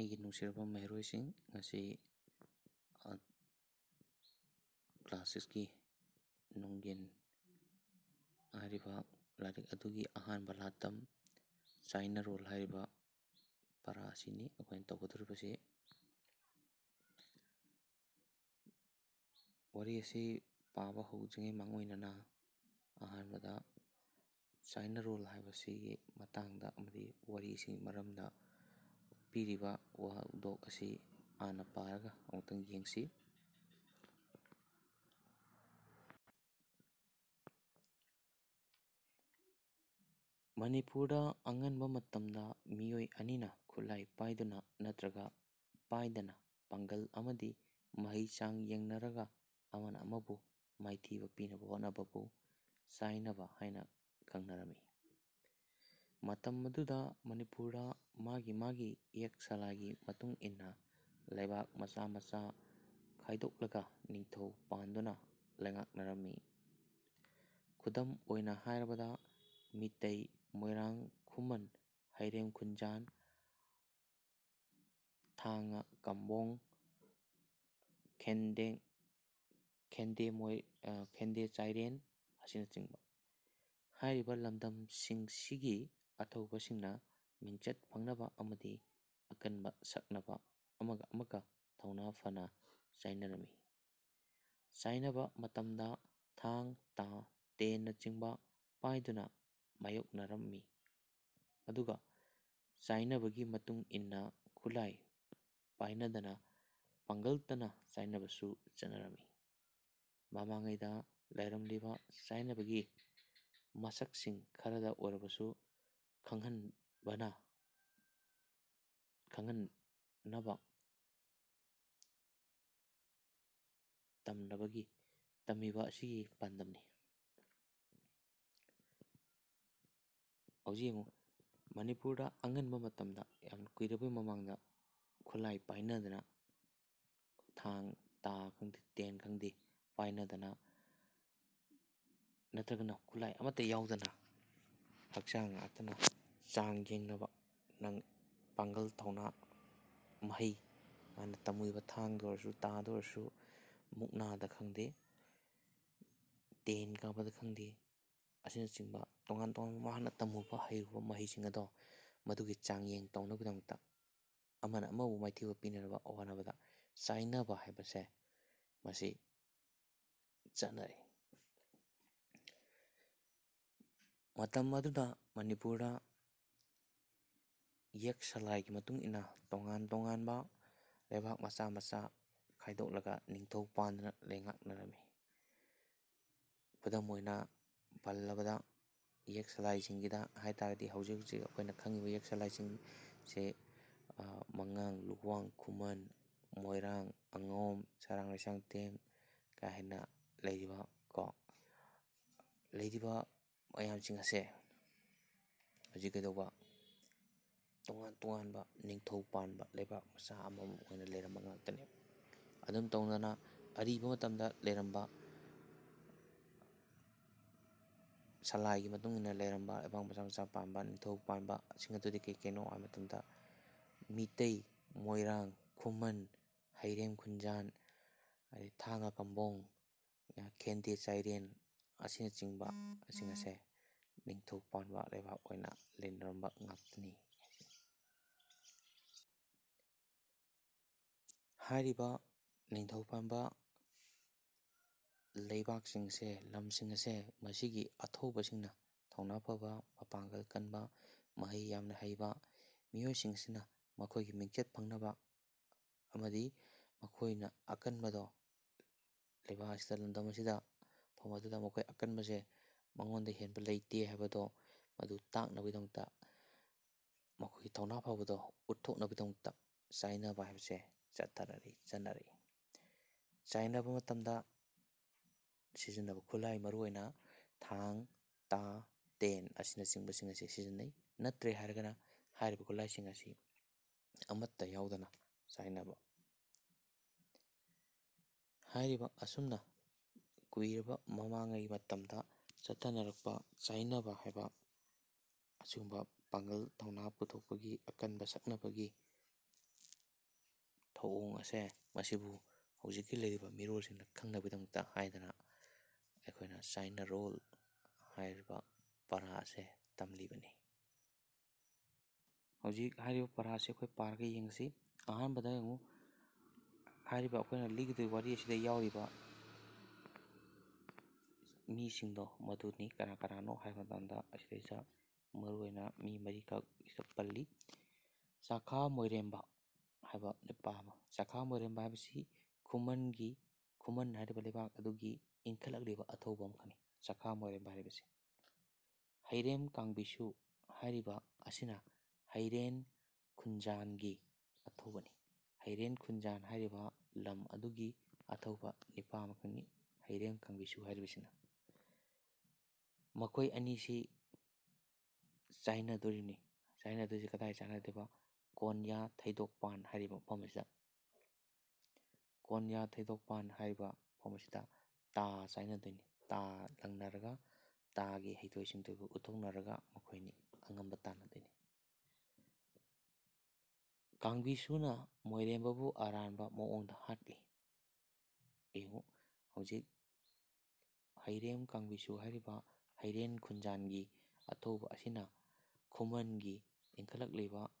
ꯑꯩꯒꯤ ꯅꯨꯡꯁꯤꯔꯕ ꯃꯍꯩꯔꯣꯏꯁꯤꯡ ꯉꯁꯤ ꯀ꯭ꯂꯥꯁ ꯁꯤꯛꯁꯀꯤ ꯅꯨꯡꯊꯤꯟ ꯍꯥꯏꯔꯤꯕ ꯂꯥꯏꯔꯤꯛ ꯑꯗꯨꯒꯤ ꯑꯍꯥꯟꯕ ꯂꯥꯇꯝ ꯆꯥꯏꯅꯔꯣꯜ ꯍꯥꯏꯔꯤꯕ ꯄꯔꯥ ꯑꯁꯤꯅꯤ ꯑꯩꯈꯣꯏꯅ ꯇꯧꯒꯗꯧꯔꯤꯕꯁꯤ ꯋꯥꯔꯤ ꯑꯁꯤ ꯄꯥꯕ ꯍꯧꯗ꯭ꯔꯤꯉꯩ ꯃꯥꯡꯑꯣꯏꯅꯅ ꯑꯍꯥꯟꯕꯗ ꯆꯥꯏꯅꯔꯣꯜ ꯍꯥꯏꯕꯁꯤꯒꯤ ꯃꯇꯥꯡꯗ ꯑꯃꯗꯤ ꯋꯥꯔꯤꯁꯤꯒꯤ ꯃꯔꯝꯗ ꯄꯤꯔꯤꯕ ꯋꯥꯍꯧꯗꯣꯛ ꯑꯁꯤ ꯍꯥꯟꯅ ꯄꯥꯔꯒ ꯑꯃꯨꯛꯇꯪ ꯌꯦꯡꯁꯤ ꯃꯅꯤꯄꯨꯔꯗ ꯑꯉꯟꯕ ꯃꯇꯝꯗ ꯃꯤꯑꯣꯏ ꯑꯅꯤꯅ ꯈꯨꯠꯂꯥꯏ ꯄꯥꯏꯗꯨꯅ ꯅꯠꯇ꯭ꯔꯒ ꯄꯥꯏꯗꯅ ꯄꯥꯡꯒꯜ ꯑꯃꯗꯤ ꯃꯍꯩ ꯆꯥꯡ ꯌꯦꯡꯅꯔꯒ ꯑꯃꯅ ꯑꯃꯕꯨ ꯃꯥꯏꯊꯤꯕ ꯄꯤꯅꯕ ꯍꯣꯠꯅꯕꯕꯨ ꯆꯥꯏꯅꯕ ꯍꯥꯏꯅ ꯈꯪꯅꯔꯝꯃꯤ ꯃꯇꯝ ꯑꯗꯨꯗ ꯃꯅꯤꯄꯨꯔꯗ ꯃꯥꯒꯤ ꯃꯥꯒꯤ ꯏꯌꯦꯛ ꯁꯂꯥꯒꯤ ꯃꯇꯨꯡ ꯏꯟꯅ ꯂꯩꯕꯥꯛ ꯃꯆꯥ ꯃꯆꯥ ꯈꯥꯏꯗꯣꯛꯂꯒ ꯅꯤꯡꯊꯧ ꯄꯥꯟꯗꯨꯅ ꯂꯩꯉꯥꯛꯅꯔꯝꯃꯤ ꯈꯨꯗꯝ ꯑꯣꯏꯅ ꯍꯥꯏꯔꯕꯗ ꯃꯤꯇꯩ ꯃꯣꯏꯔꯥꯡ ꯈꯨꯃꯟ ꯍꯩꯔꯦꯝ ꯈꯨꯟꯖꯥꯟ ꯊꯥꯡꯉ ꯀꯝꯕꯣꯡ ꯈꯦꯟꯗꯦꯡ ꯈꯦꯟꯗꯦ ꯃꯣꯏ ꯈꯦꯟꯗꯦ ꯆꯥꯏꯔꯦꯟ ꯑꯁꯤꯅꯆꯤꯡꯕ ꯍꯥꯏꯔꯤꯕ ꯂꯝꯗꯝꯁꯤꯡꯁꯤꯒꯤ ꯑꯊꯧꯕꯁꯤꯡꯅ ꯃꯤꯡꯆꯠ ꯐꯪꯅꯕ ꯑꯃꯗꯤ ꯑꯀꯟꯕ ꯁꯛꯅꯕ ꯑꯃꯒ ꯑꯃꯒ ꯊꯧꯅꯥ ꯐꯅ ꯆꯥꯏꯅꯔꯝꯃꯤ ꯆꯥꯏꯅꯕ ꯃꯇꯝꯗ ꯊꯥꯡ ꯇꯥ ꯇꯦꯟꯅꯆꯤꯡꯕ ꯄꯥꯏꯗꯨꯅ ꯃꯥꯌꯣꯛꯅꯔꯝꯃꯤ ꯑꯗꯨꯒ ꯆꯥꯏꯅꯕꯒꯤ ꯃꯇꯨꯡ ꯏꯟꯅ ꯈꯨꯠꯂꯥꯏ ꯄꯥꯏꯅꯗꯅ ꯄꯥꯡꯒꯜꯇꯅ ꯆꯥꯏꯅꯕꯁꯨ ꯆꯠꯅꯔꯝꯃꯤ ꯃꯃꯥꯡꯉꯩꯗ ꯂꯩꯔꯝꯂꯤꯕ ꯆꯥꯏꯅꯕꯒꯤ ꯃꯁꯛꯁꯤꯡ ꯈꯔꯗ ꯑꯣꯏꯔꯕꯁꯨ ꯈꯪꯍꯟ na na tâm gì, Bana kangen nabang tam nabagi tamiba si pandam ni aujimu manipura angan ba matam da yam kuirabu mamang da khulai paina dana thang ta không không thể phải nữa khang di ten khang di paina dana natragana khulai amata yaudana hakchang atana sang jing à, na nang pangal thona mahi ana tamui ba thang dor su ta dor à, su mukna da khang de ten ka ba da khang de asin sing ba tongan tongan ma na tamu ba hai ba mahi sing ado madu gi chang yeng tong na gudam ta amana ma bu mai thi ba pin ba o na ba da sai na ba hai ba se ma si chanai matam madu da manipura yak salai matung ina tongan tongan ba lebak masa masa khai khaidok laga ningtho pan na lengak narami pada moina pallabada yak salai singida hai ta di hauje ji akoina khangi yak salai sing se mangang luwang khuman moirang angom sarang resang tem ka hena leidiba ko leidiba mayam sing ase hoji ke doba ꯇꯣꯉꯥꯟ ꯇꯣꯉꯥꯟꯕ ꯅꯤꯡꯊꯧ ꯄꯥꯟꯕ ꯂꯩꯕꯥꯛ ꯃꯆꯥ ꯑꯃꯃꯝ ꯑꯣꯏꯅ ꯂꯩꯔꯝꯕ ꯉꯥꯛꯇꯅꯤ ꯑꯗꯨꯝ ꯇꯧꯅꯅ ꯑꯔꯤꯕ ꯃꯇꯝꯗ ꯂꯩꯔꯝꯕ ꯁꯂꯥꯏꯒꯤ ꯃꯇꯨꯡ ꯏꯟꯅ ꯂꯩꯔꯝꯕ ꯂꯩꯕꯥꯛ ꯃꯆꯥ ꯃꯆꯥ ꯄꯥꯟꯕ ꯅꯤꯡꯊꯧ ꯄꯥꯟꯕ ꯁꯤꯡ ꯑꯗꯨꯗꯤ ꯀꯩ ꯀꯩꯅꯣ ꯍꯥꯏꯕ ꯃꯇꯝꯗ ꯃꯤꯇꯩ ꯃꯣꯏꯔꯥꯡ ꯈꯨꯃꯟ ꯍꯩꯔꯦꯝ ꯈꯨꯟꯖꯥꯟ ꯑꯗꯩ ꯊꯥꯡꯒ ꯀꯝꯕꯣꯡ ꯈꯦꯟꯗꯦ ꯆꯥꯏꯔꯦꯟ ꯑꯁꯤꯅꯆꯤꯡꯕ ꯑꯁꯤꯡ ꯑꯁꯦ ꯅꯤꯡꯊꯧ ꯄꯥꯟꯕ ꯂꯩꯕꯥꯛ ꯑꯣꯏꯅ ꯂꯩꯅꯔꯝꯕ ꯉꯥꯛꯇꯅꯤ ꯍꯥꯏꯔꯤꯕ ꯅꯤꯡꯊꯧ ꯄꯥꯟꯕ ꯂꯩꯕꯥꯛꯁꯤꯡꯁꯦ ꯂꯝꯁꯤꯡ ꯑꯁꯦ ꯃꯁꯤꯒꯤ ꯑꯊꯧꯕꯁꯤꯡꯅ ꯊꯧꯅꯥ ꯐꯕ ꯃꯄꯥꯡꯒꯜ ꯀꯟꯕ ꯃꯍꯩ ꯌꯥꯝꯅ ꯍꯩꯕ ꯃꯤꯑꯣꯏꯁꯤꯡꯁꯤꯅ ꯃꯈꯣꯏꯒꯤ ꯃꯤꯡꯆꯠ ꯐꯪꯅꯕ ꯑꯃꯗꯤ ꯃꯈꯣꯏꯅ ꯑꯀꯟꯕꯗꯣ ꯂꯩꯕꯥꯛ ꯑꯁꯤꯗ ꯂꯝꯗꯝ ꯑꯁꯤꯗ ꯃꯐꯝ ꯑꯗꯨꯗ ꯃꯈꯣꯏ ꯑꯀꯟꯕꯁꯦ ꯃꯉꯣꯟꯗ ꯍꯦꯟꯕ ꯂꯩꯇꯦ ꯍꯥꯏꯕꯗꯣ ꯃꯗꯨ ꯇꯥꯛꯅꯕꯒꯤꯗꯃꯛꯇ ꯃꯈꯣꯏꯒꯤ ꯊꯧꯅꯥ ꯐꯕꯗꯣ ꯎꯠꯊꯣꯛꯅꯕꯒꯤꯗꯃꯛꯇ ꯆꯥꯏꯅꯕ ꯍꯥꯏꯕꯁꯦ ꯆꯠꯊꯅꯔꯤ ꯆꯠꯅꯔꯛꯏ ꯆꯥꯏꯅꯕ ꯃꯇꯝꯗ ꯁꯤꯖꯤꯟꯅꯕ ꯈꯨꯠꯂꯥꯏ ꯃꯔꯨꯑꯣꯏꯅ ꯊꯥꯡ ꯇꯥ ꯇꯦꯟ ꯑꯁꯤꯅꯆꯤꯡꯕꯁꯤꯡ ꯑꯁꯤ ꯁꯤꯖꯤꯟꯅꯩ ꯅꯠꯇ꯭ꯔꯦ ꯍꯥꯏꯔꯒꯅ ꯍꯥꯏꯔꯤꯕ ꯈꯨꯠꯂꯥꯏꯁꯤꯡ ꯑꯁꯤ ꯑꯃꯠꯇ ꯌꯥꯎꯗꯅ ꯆꯥꯏꯅꯕ ꯍꯥꯏꯔꯤꯕ ꯑꯁꯨꯝꯅ ꯀꯨꯏꯔꯕ ꯃꯃꯥꯡꯉꯩ ꯃꯇꯝꯗ ꯆꯠꯊꯅꯔꯛꯄ ꯆꯥꯏꯅꯕ ꯍꯥꯏꯕ ꯑꯁꯤꯒꯨꯝꯕ ꯄꯥꯡꯒꯜ ꯊꯧꯅꯥ ꯄꯨꯊꯣꯛꯄꯒꯤ ꯑꯀꯟꯕ ꯁꯛꯅꯕꯒꯤ ꯊꯧꯑꯣꯡ ꯑꯁꯦ ꯃꯁꯤꯕꯨ ꯍꯧꯖꯤꯛꯀꯤ ꯂꯩꯔꯤꯕ ꯃꯤꯔꯣꯜꯁꯤꯡꯅ ꯈꯪꯅꯕꯒꯤꯗꯃꯛꯇ ꯍꯥꯏꯗꯅ ꯑꯩꯈꯣꯏꯅ ꯆꯥꯏꯅꯔꯣꯜ ꯍꯥꯏꯔꯤꯕ ꯄꯔꯥ ꯑꯁꯦ ꯇꯝꯂꯤꯕꯅꯤ ꯍꯧꯖꯤꯛ ꯍꯥꯏꯔꯤꯕ ꯄꯔꯥ ꯑꯁꯤ ꯑꯩꯈꯣꯏ ꯄꯥꯔꯒ ꯌꯦꯡꯁꯤ ꯑꯍꯥꯟꯕꯗ ꯌꯦꯡꯉꯨ ꯍꯥꯏꯔꯤꯕ ꯑꯩꯈꯣꯏꯅ ꯂꯤꯒꯗꯧꯔꯤꯕ ꯋꯥꯔꯤ ꯑꯁꯤꯗ ꯌꯥꯎꯔꯤꯕ ꯃꯤꯁꯤꯡꯗꯣ ꯃꯗꯨꯅꯤ ꯀꯅꯥ ꯀꯅꯥꯅꯣ ꯍꯥꯏꯕ ꯃꯇꯝꯗ ꯑꯁꯤꯗꯩꯁꯤꯗ ꯃꯔꯨꯑꯣꯏꯅ ꯃꯤ ꯃꯔꯤꯈꯛ ꯁꯤꯗ ꯄꯜꯂꯤ ꯆꯥꯈꯥ ꯃꯣꯏꯔꯦꯝꯕ चाखा मोरम है खुमन की खुमन है इंखलब अथब चाखा मोरम है हईरम कांगीसुना हईरें खुंजान की अथबनी हईरें खुंजान है लम अथब निपनी हईरें कांगीसुना चाइना दुरीने चाइना दुरी कदाई चादेबा ꯀꯣꯟꯌꯥ ꯊꯩꯗꯣꯛꯄꯥꯟ ꯍꯥꯏꯔꯤꯕ ꯃꯐꯝ ꯑꯁꯤꯗ ꯀꯣꯟꯌꯥ ꯊꯩꯗꯣꯛꯄꯥꯟ ꯍꯥꯏꯔꯤꯕ ꯃꯐꯝ ꯑꯁꯤꯗ ꯇꯥ ꯆꯥꯏꯅꯗꯣꯏꯅꯤ ꯇꯥ ꯂꯪꯅꯔꯒ ꯇꯥꯒꯤ ꯍꯩꯊꯣꯏ ꯁꯤꯡꯊꯣꯏꯕ ꯎꯠꯊꯣꯛꯅꯔꯒ ꯃꯈꯣꯏꯅꯤ ꯑꯉꯝꯕ ꯇꯥꯟꯅꯗꯣꯏꯅꯤ ꯀꯥꯡꯕꯤꯁꯨꯅ ꯃꯣꯏꯔꯦꯝꯕꯕꯨ ꯑꯔꯥꯟꯕ ꯃꯑꯣꯡꯗ ꯍꯥꯠꯂꯤ ꯌꯦꯡꯉꯨ ꯍꯧꯖꯤꯛ ꯍꯩꯔꯦꯝ ꯀꯥꯡꯕꯤꯁꯨ ꯍꯥꯏꯔꯤꯕ ꯍꯩꯔꯦꯟ ꯈꯨꯟꯖꯥꯟꯒꯤ ꯑꯊꯧꯕ ꯑꯁꯤꯅ ꯈꯨꯃꯟꯒꯤ ꯏꯟꯈꯠꯂꯛꯂꯤꯕ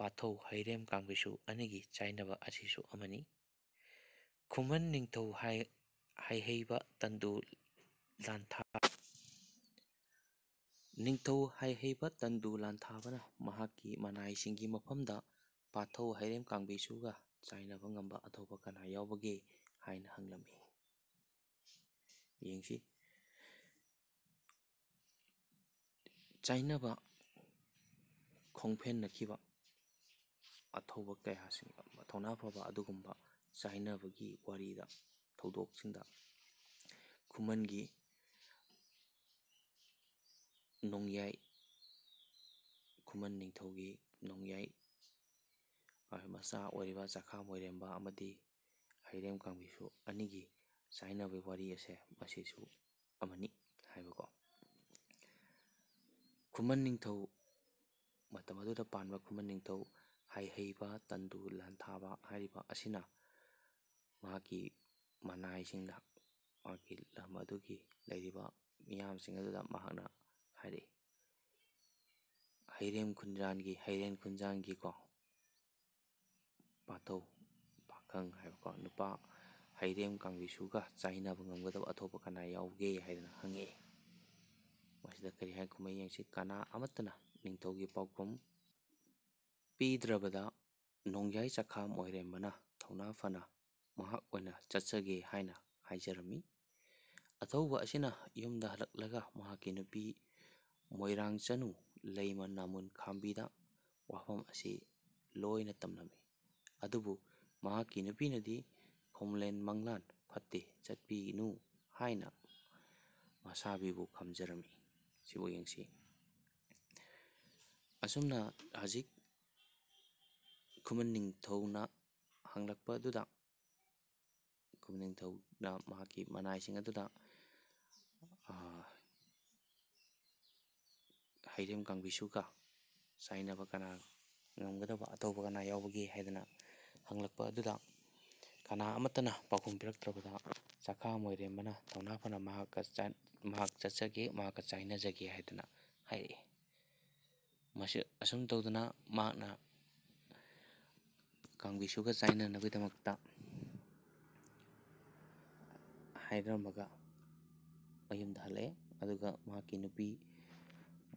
पाथौ हैरेम कांगबीसु अनेगी चाइनब असिसु अमनी खुमन निंगथौ हाय हायहैब तंदु लांथा निंगथौ हायहैब तंदु लांथाबना महाकी मनाई सिंगी मफमदा पाथौ हैरेम कांगबीसुगा चाइनब ngamba अथौब कना यावबगे हाइन हंगलमी yengsi चाइनब khongphen na kiba ꯑꯊꯧꯕ ꯀꯌꯥꯁꯤꯡ ꯊꯧꯅꯥ ꯐꯕ ꯑꯗꯨꯒꯨꯝꯕ ꯆꯥꯏꯅꯕꯒꯤ ꯋꯥꯔꯤꯗ ꯊꯧꯗꯣꯛꯁꯤꯡꯗ ꯈꯨꯃꯟꯒꯤ ꯅꯣꯡꯌꯥꯏ ꯈꯨꯃꯟ ꯅꯤꯡꯊꯧꯒꯤ ꯅꯣꯡꯌꯥꯏ ꯃꯆꯥ ꯑꯣꯏꯔꯤꯕ ꯆꯈꯥ ꯃꯣꯏꯔꯦꯝꯕ ꯑꯃꯗꯤ ꯍꯩꯔꯦꯝ ꯀꯥꯡꯕꯤꯁꯨ ꯑꯅꯤꯒꯤ ꯆꯥꯏꯅꯕꯒꯤ ꯋꯥꯔꯤ ꯑꯁꯦ ꯃꯁꯤꯁꯨ ꯑꯃꯅꯤ ꯍꯥꯏꯕꯀꯣ ꯈꯨꯃꯟ ꯅꯤꯡꯊꯧ ꯃꯇꯝ ꯑꯗꯨꯗ ꯄꯥꯟꯕ ꯈꯨꯃꯟ ꯅꯤꯡꯊꯧ hay hay hay hay hay hay ba, ba, ba, à. ba, làm vâng tha à xin xin xin kì, kì kì, kì, đi đi, hàng đem đem hai heiba tandu ba hariba asina magi manai singda magi lamadu gi leiriba miyam singadu da mahana hari hairem kunjan gi hairen kunjan gi ko pato pakang hai ko nupa hairem kanggi suga chaina bangam gadu athopa kana yauge hairna hange masida kari hai kumai na, si kana amatna ningthogi pakum ꯄꯤꯗ꯭ꯔꯕꯗ ꯅꯣꯡꯌꯥꯏ ꯆꯈꯥꯝ ꯑꯣꯏꯔꯦꯝꯕꯅ ꯊꯧꯅꯥ ꯐꯅ ꯃꯍꯥꯛ ꯑꯣꯏꯅ ꯆꯠꯆꯒꯦ ꯍꯥꯏꯅ ꯍꯥꯏꯖꯔꯝꯃꯤ ꯑꯊꯧꯕ ꯑꯁꯤꯅ ꯌꯨꯝꯗ ꯍꯜꯂꯛꯂꯒ ꯃꯍꯥꯛꯀꯤ ꯅꯨꯄꯤ ꯃꯣꯏꯔꯥꯡꯆꯅꯨ ꯂꯩꯃ ꯅꯥꯃꯨꯟ ꯈꯥꯝꯕꯤꯗ ꯋꯥꯐꯝ ꯑꯁꯤ ꯂꯣꯏꯅ ꯇꯝꯂꯝꯃꯤ ꯑꯗꯨꯕꯨ ꯃꯍꯥꯛꯀꯤ ꯅꯨꯄꯤꯅꯗꯤ ꯈꯣꯝꯂꯦꯟ ꯃꯪꯂꯥꯟ ꯐꯠꯇꯦ ꯆꯠꯄꯤꯅꯨ ꯍꯥꯏꯅ ꯃꯁꯥꯕꯤꯕꯨ ꯈꯝꯖꯔꯝꯃꯤ ꯁꯤꯕꯨ ꯌꯦꯡꯁꯤ ꯑꯁꯨꯝꯅ ꯍꯧꯖꯤꯛ ꯈꯨꯃꯟ ꯅꯤꯡꯊꯧꯅ ꯍꯪꯂꯛꯄ ꯑꯗꯨꯗ ꯈꯨꯃꯟ ꯅꯤꯡꯊꯧꯅ ꯃꯍꯥꯛꯀꯤ ꯃꯅꯥꯏꯁꯤꯡ ꯑꯗꯨꯗ ꯍꯩꯔꯦꯝ ꯀꯥꯡꯕꯤꯁꯨꯒ ꯆꯥꯏꯅꯕ ꯀꯅꯥ ꯉꯝꯒꯗꯕ ꯑꯇꯧꯕ ꯀꯅꯥ ꯌꯥꯎꯕꯒꯦ ꯍꯥꯏꯗꯅ ꯍꯪꯂꯛꯄ ꯑꯗꯨꯗ ꯀꯅꯥ ꯑꯃꯠꯇꯅ ꯄꯥꯎꯈꯨꯝ ꯄꯤꯔꯛꯇ꯭ꯔꯕꯗ ꯆꯈꯥ ꯃꯣꯏꯔꯦꯝꯕꯅ ꯊꯧꯅꯥ ꯐꯅ ꯃꯍꯥꯛꯀ ꯃꯍꯥꯛ ꯆꯠꯆꯒꯦ ꯃꯍꯥꯛꯀ ꯆꯥꯏꯅꯖꯒꯦ ꯍꯥꯏꯗꯅ ꯍꯥꯏꯔꯛꯏ ꯃꯁꯤ ꯑꯁꯨꯝ ꯇꯧꯗꯅ ꯃꯍꯥꯛꯅ kang wisu ka na wita makta haira maga ayum dale aduga maki nupi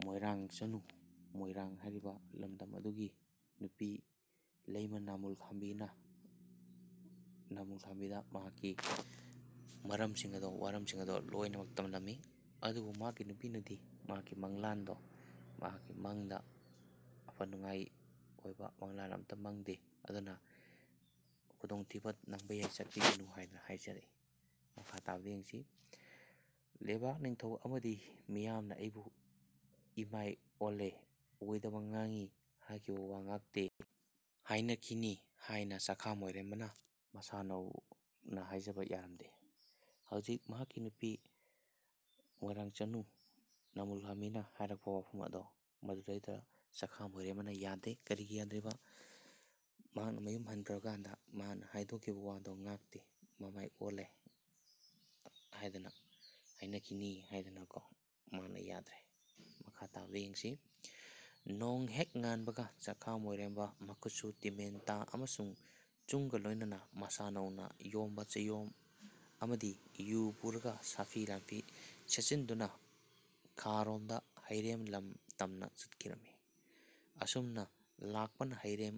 moirang sonu moirang ba lamda madugi nupi leima namul kambina namul kambida maki maram singa do waram singa do loi na makta manami aduga maki nupi nadi maki manglando maki mangda apa nungai oi ba manglalam tamang deh ꯑꯗꯨꯅ ꯈꯨꯗꯣꯡꯊꯤꯕ ꯅꯪꯕ ꯌꯥꯏꯁꯠ ꯄꯤꯒꯅꯨ ꯍꯥꯏꯅ ꯍꯥꯏꯖꯔꯤ ꯃꯈꯥ ꯇꯥꯕ ꯌꯦꯡꯁꯤ ꯂꯩꯕꯥꯛ ꯅꯤꯡꯊꯧ ꯑꯃꯗꯤ ꯃꯤꯌꯥꯝꯅ ꯑꯩꯕꯨ ꯏꯃꯥꯏ ꯑꯣꯜꯂꯦ ꯑꯣꯏꯗꯕ ꯉꯥꯡꯉꯤ ꯍꯥꯏꯈꯤꯕ ꯋꯥ ꯉꯥꯛꯇꯦ ꯍꯥꯏꯅꯈꯤꯅꯤ ꯍꯥꯏꯅ ꯆꯈꯥ ꯃꯣꯏꯔꯦꯝꯕꯅ ꯃꯁꯥꯅꯧꯅ ꯍꯥꯏꯖꯕ ꯌꯥꯔꯝꯗꯦ ꯍꯧꯖꯤꯛ ꯃꯍꯥꯛꯀꯤ ꯅꯨꯄꯤ ꯃꯣꯏꯔꯥꯡꯆꯅꯨ ꯅꯃꯨꯜ ꯍꯥꯃꯤꯅ ꯍꯥꯏꯔꯛꯄ ꯋꯥꯐꯝ ꯑꯗꯣ ꯃꯗꯨꯗꯩꯗ ꯆꯈꯥ ꯃꯣꯏꯔꯦꯝꯕꯅ ꯌꯥꯗꯦ ꯀꯔꯤꯒꯤ ꯌꯥꯗ꯭ꯔꯤꯕ मान मयूम हंड्रगा मान हाईदेबाद नाते ममाई ओले हाईदनाको मान यादरे मखाता नों हे नानबगा चखा मोरब मकुसु तिमेंता चुग लोनना मसा नौना योम चयोम यू पुरगा साफी लाफी सचिंदना खा रोम हईरम लम तम चुकीरमे असम लापन हईरेम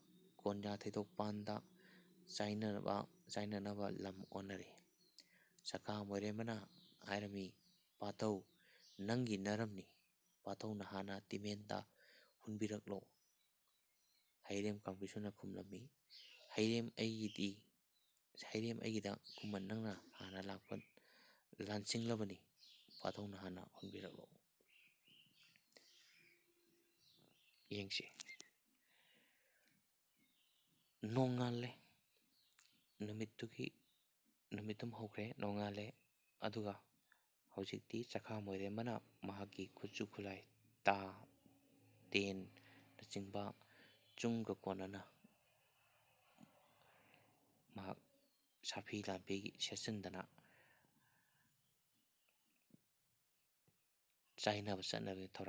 ꯀꯣꯟꯌꯥ ꯊꯩꯗꯣꯛꯄꯥꯟꯗ ꯆꯥꯏꯅꯕ ꯆꯥꯏꯅꯅꯕ ꯂꯝ ꯑꯣꯟꯅꯔꯤ ꯁꯀꯥ ꯃꯣꯏꯔꯦꯝꯕꯅ ꯍꯥꯏꯔꯝꯃꯤ ꯄꯥꯊꯧ ꯅꯪꯒꯤ ꯅꯔꯝꯅꯤ ꯄꯥꯊꯧꯅ ꯍꯥꯟꯅ ꯇꯤꯃꯦꯟꯗ ꯍꯨꯟꯕꯤꯔꯛꯂꯣ ꯍꯩꯔꯦꯝ ꯀꯥꯡꯕꯤꯁꯨꯅ ꯈꯨꯝꯂꯝꯃꯤ ꯍꯩꯔꯦꯝ ꯑꯩꯒꯤꯗꯤ ꯍꯩꯔꯦꯝ ꯑꯩꯒꯤꯗ ꯈꯨꯃꯟ ꯅꯪꯅ ꯍꯥꯟꯅ ꯂꯥꯛꯄ ꯂꯥꯟꯁꯤꯡꯂꯕꯅꯤ ꯄꯥꯊꯧꯅ ꯍꯥꯟꯅ ꯍꯨꯟꯕꯤꯔꯛꯂꯣ ꯌꯦꯡꯁꯤ nongalle numittuki numitum hokre nongalle aduga à, hojikti chakha moire mana mahaki khuchu khulai ta ten nachingba chungga konana mahak sapi lampi sesindana ꯆꯥꯏꯅꯕ ꯆꯠꯅꯕꯒꯤ ꯊꯧꯔꯥꯡ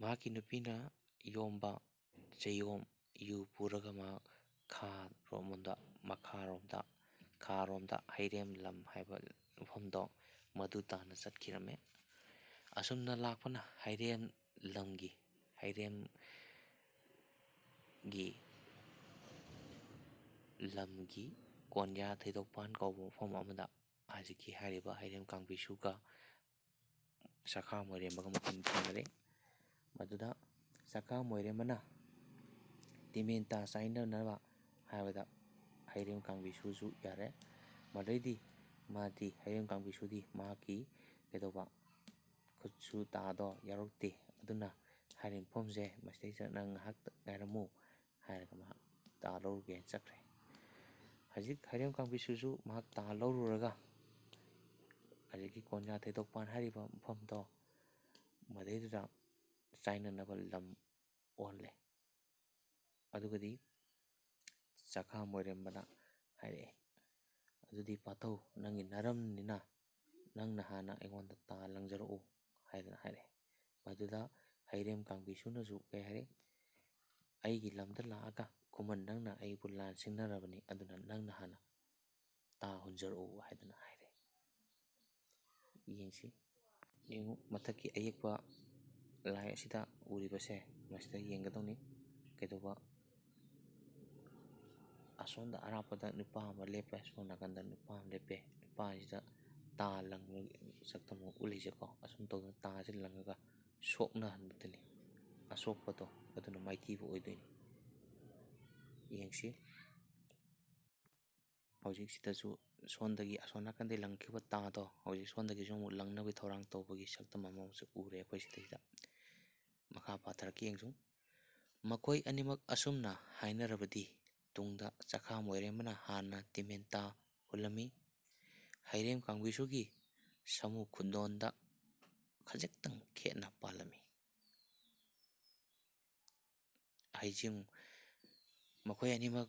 ꯇꯧꯔꯦ ꯃꯍꯥꯛꯀꯤ ꯅꯨꯄꯤꯅ ꯌꯣꯝꯕ ꯆꯌꯣꯝ ꯌꯨ ꯄꯨꯔꯒ ꯃꯈꯥꯔꯣꯝꯗ ꯃꯈꯥꯔꯣꯝꯗ ꯈꯥꯔꯣꯝꯗ ꯍꯩꯔꯦꯝ ꯂꯝ ꯍꯥꯏꯕ ꯃꯐꯝꯗꯣ ꯃꯗꯨ ꯇꯥꯟꯅ ꯆꯠꯈꯤꯔꯝꯃꯤ ꯑꯁꯨꯝꯅ ꯂꯥꯛꯄꯅ ꯍꯩꯔꯦꯝ ꯂꯝꯒꯤ ꯍꯩꯔꯦꯝꯒꯤ ꯂꯝꯒꯤ ꯀꯣꯟꯌꯥ ꯊꯩꯗꯣꯛꯄꯥꯟ ꯀꯧꯕ ꯃꯐꯝ ꯑꯃꯗ ꯍꯧꯖꯤꯛꯀꯤ ꯍꯥꯏꯔꯤꯕ ꯍꯩꯔꯦꯝ ꯀꯥꯡꯕꯤꯁꯨꯒ ꯁꯈꯥ ꯃꯣꯏꯔꯦꯝꯕꯒ ꯃꯇꯝ ꯊꯦꯡꯅꯔꯦ ꯃꯗꯨꯗ ꯁꯈꯥ ꯃꯣꯏꯔꯦꯝꯕꯅ timen ta sign down vậy ba hai ba hairem kang bi su su ya mà đây dai mà ma hay hairem kang bi su di mà ki ke do ba khu su ta do ya rok ti aduna hairem phom je ma sei sa nang hak ga ra hay là cái mà ta lo ge chak re hay hairem kang bi su su ma ta rồi ru hay ga con kon ja te dok pan hari phom do ma dai du da sign na ba lam on le ꯑꯗꯨꯒꯗꯤ ꯆꯈꯥ ꯃꯣꯏꯔꯦꯝꯕꯅ ꯍꯥꯏꯔꯛꯑꯦ ꯑꯗꯨꯗꯤ ꯄꯥꯊꯧ ꯅꯪꯒꯤ ꯅꯔꯝꯅꯤꯅ ꯅꯪꯅ ꯍꯥꯟꯅ ꯑꯩꯉꯣꯟꯗ ꯇꯥ ꯂꯪꯖꯔꯛꯎ ꯍꯥꯏꯗꯅ ꯍꯥꯏꯔꯛꯑꯦ ꯃꯗꯨꯗ ꯍꯩꯔꯦꯝ ꯀꯥꯡꯕꯤꯁꯨꯅꯁꯨ ꯀꯩ ꯍꯥꯏꯔꯛꯏ ꯑꯩꯒꯤ ꯂꯝꯗ ꯂꯥꯛꯑꯒ ꯈꯨꯃꯟ ꯅꯪꯅ ꯑꯩꯕꯨ ꯂꯥꯟ ꯁꯤꯡꯅꯔꯕꯅꯤ ꯑꯗꯨꯅ ꯅꯪꯅ ꯍꯥꯟꯅ ꯇꯥ ꯍꯨꯟꯖꯔꯛꯎ ꯍꯥꯏꯗꯅ ꯍꯥꯏꯔꯛꯏ ꯌꯦꯡꯁꯤ ꯌꯦꯡꯉꯨ ꯃꯊꯛꯀꯤ ꯑꯌꯦꯛꯄ ꯂꯥꯏ ꯑꯁꯤꯗ ꯎꯔꯤꯕꯁꯦ ꯃꯁꯤꯗ ꯌꯦꯡꯒꯗꯧꯅꯤ ꯀꯩꯗꯧꯕ असोंद अरापद निपाम लेपे असोंद अगंद निपाम लेपे निपाम लंग सक्तम उले जको असोंद तो ता जिन लंग से हाउजिक सिता जो सोंद की असोंद लंग के बत ता तो हाउजिक की जो लंग न भी थोरांग तो बगी से उरे पाथर की यहंग जो ꯇꯨꯡꯗ ꯆꯈꯥꯝ ꯑꯣꯏꯔꯦꯝꯕꯅ ꯍꯥꯟꯅ ꯇꯤꯃꯦꯟꯇꯥ ꯍꯨꯜꯂꯝꯃꯤ ꯍꯩꯔꯦꯝ ꯀꯥꯡꯕꯤꯁꯨꯒꯤ ꯁꯃꯨ ꯈꯨꯗꯣꯟꯗ ꯈꯖꯤꯛꯇꯪ ꯈꯦꯠꯅ ꯄꯥꯜꯂꯝꯃꯤ ꯍꯩꯖꯤꯡ ꯃꯈꯣꯏ ꯑꯅꯤꯃꯛ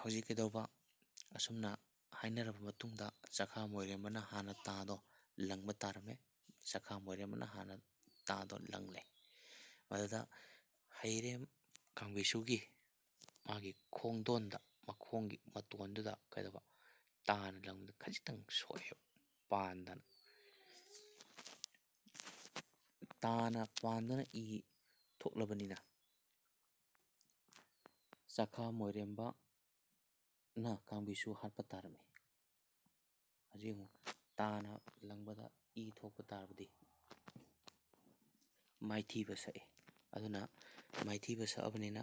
ꯍꯧꯖꯤꯛ ꯀꯩꯗꯧꯕ ꯑꯁꯨꯝꯅ ꯍꯥꯏꯅꯔꯕ ꯃꯇꯨꯡꯗ ꯆꯈꯥꯝ ꯑꯣꯏꯔꯦꯝꯕꯅ ꯍꯥꯟꯅ ꯇꯥꯗꯣ ꯂꯪꯕ ꯇꯥꯔꯝꯃꯦ ꯆꯈꯥꯝ ꯑꯣꯏꯔꯦꯝꯕꯅ ꯍꯥꯟꯅ ꯇꯥꯗꯣ ꯂꯪꯂꯦ ꯃꯗꯨꯗ ꯍꯩꯔꯦꯝ ꯀꯥꯡꯕꯤꯁꯨꯒꯤ ꯃꯥꯒꯤ ꯈꯣꯡꯗꯣꯟꯗ ꯃꯈꯣꯡꯒꯤ ꯃꯇꯣꯟꯗꯨꯗ ꯀꯩꯗꯧꯕ ꯇꯥꯅ ꯂꯪꯕꯗ ꯈꯖꯤꯛꯇꯪ ꯁꯣꯛꯑꯦꯕ ꯄꯥꯟꯗꯅ ꯇꯥꯅ ꯄꯥꯟꯗꯅ ꯏ ꯊꯣꯛꯂꯕꯅꯤꯅ ꯆꯈꯥ ꯃꯣꯏꯔꯦꯝꯕꯅ ꯀꯥꯡꯕꯤꯁꯨ ꯍꯥꯠꯄ ꯇꯥꯔꯝꯃꯤ ꯍꯧꯖꯤꯛ ꯇꯥꯅ ꯂꯪꯕꯗ ꯏ ꯊꯣꯛꯄ ꯇꯥꯔꯕꯗꯤ ꯃꯥꯏꯊꯤꯕ ꯁꯛꯑꯦ ꯑꯗꯨꯅ ꯃꯥꯏꯊꯤꯕ ꯁꯛꯑꯕꯅꯤꯅ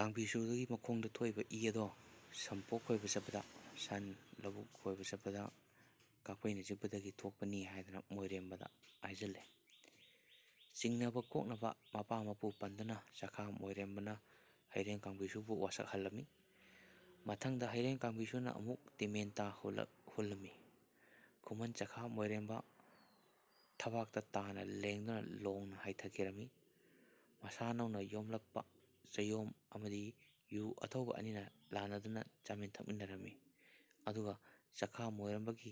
ꯀꯥꯡꯄꯤꯁꯨꯗꯒꯤ ꯃꯈꯣꯡꯗ ꯊꯣꯛꯏꯕ ꯏ ꯑꯗꯣ ꯁꯝꯄꯣꯛ ꯈꯣꯏꯕ ꯆꯠꯄꯗ ꯁꯟ ꯂꯧꯕꯨꯛ ꯈꯣꯏꯕ ꯆꯠꯄꯗ ꯀꯥꯛꯐꯩꯅ ꯆꯤꯛꯄꯗꯒꯤ ꯊꯣꯛꯄꯅꯤ ꯍꯥꯏꯗꯅ ꯃꯣꯏꯔꯦꯝꯕꯗ ꯍꯥꯏꯖꯜꯂꯦ ꯆꯤꯡꯅꯕ ꯀꯣꯛꯅꯕ ꯃꯄꯥ ꯃꯄꯨ ꯄꯟꯗꯨꯅ ꯆꯈꯥ ꯃꯣꯏꯔꯦꯝꯕꯅ ꯍꯩꯔꯦꯡ ꯀꯥꯡꯕꯤꯁꯨꯕꯨ ꯋꯥꯁꯛꯍꯜꯂꯝꯃꯤ ꯃꯊꯪꯗ ꯍꯩꯔꯦꯡ ꯀꯥꯡꯕꯤꯁꯨꯅ ꯑꯃꯨꯛ ꯇꯤꯃꯦꯟꯇꯥ ꯍꯨꯜꯂꯝꯃꯤ ꯈꯨꯃꯟ ꯆꯈꯥ ꯃꯣꯏꯔꯦꯝꯕ ꯊꯕꯥꯛꯇ ꯇꯥꯅ ꯂꯦꯡꯗꯨꯅ ꯂꯣꯡꯅ ꯍꯥꯏꯊꯈꯤꯔꯝꯃꯤ ꯃꯁꯥ ꯅꯧꯅ ꯌꯣꯝꯂꯛꯄ चयोमी यु अथब अनी लादन चामें थमी सखा मोरब की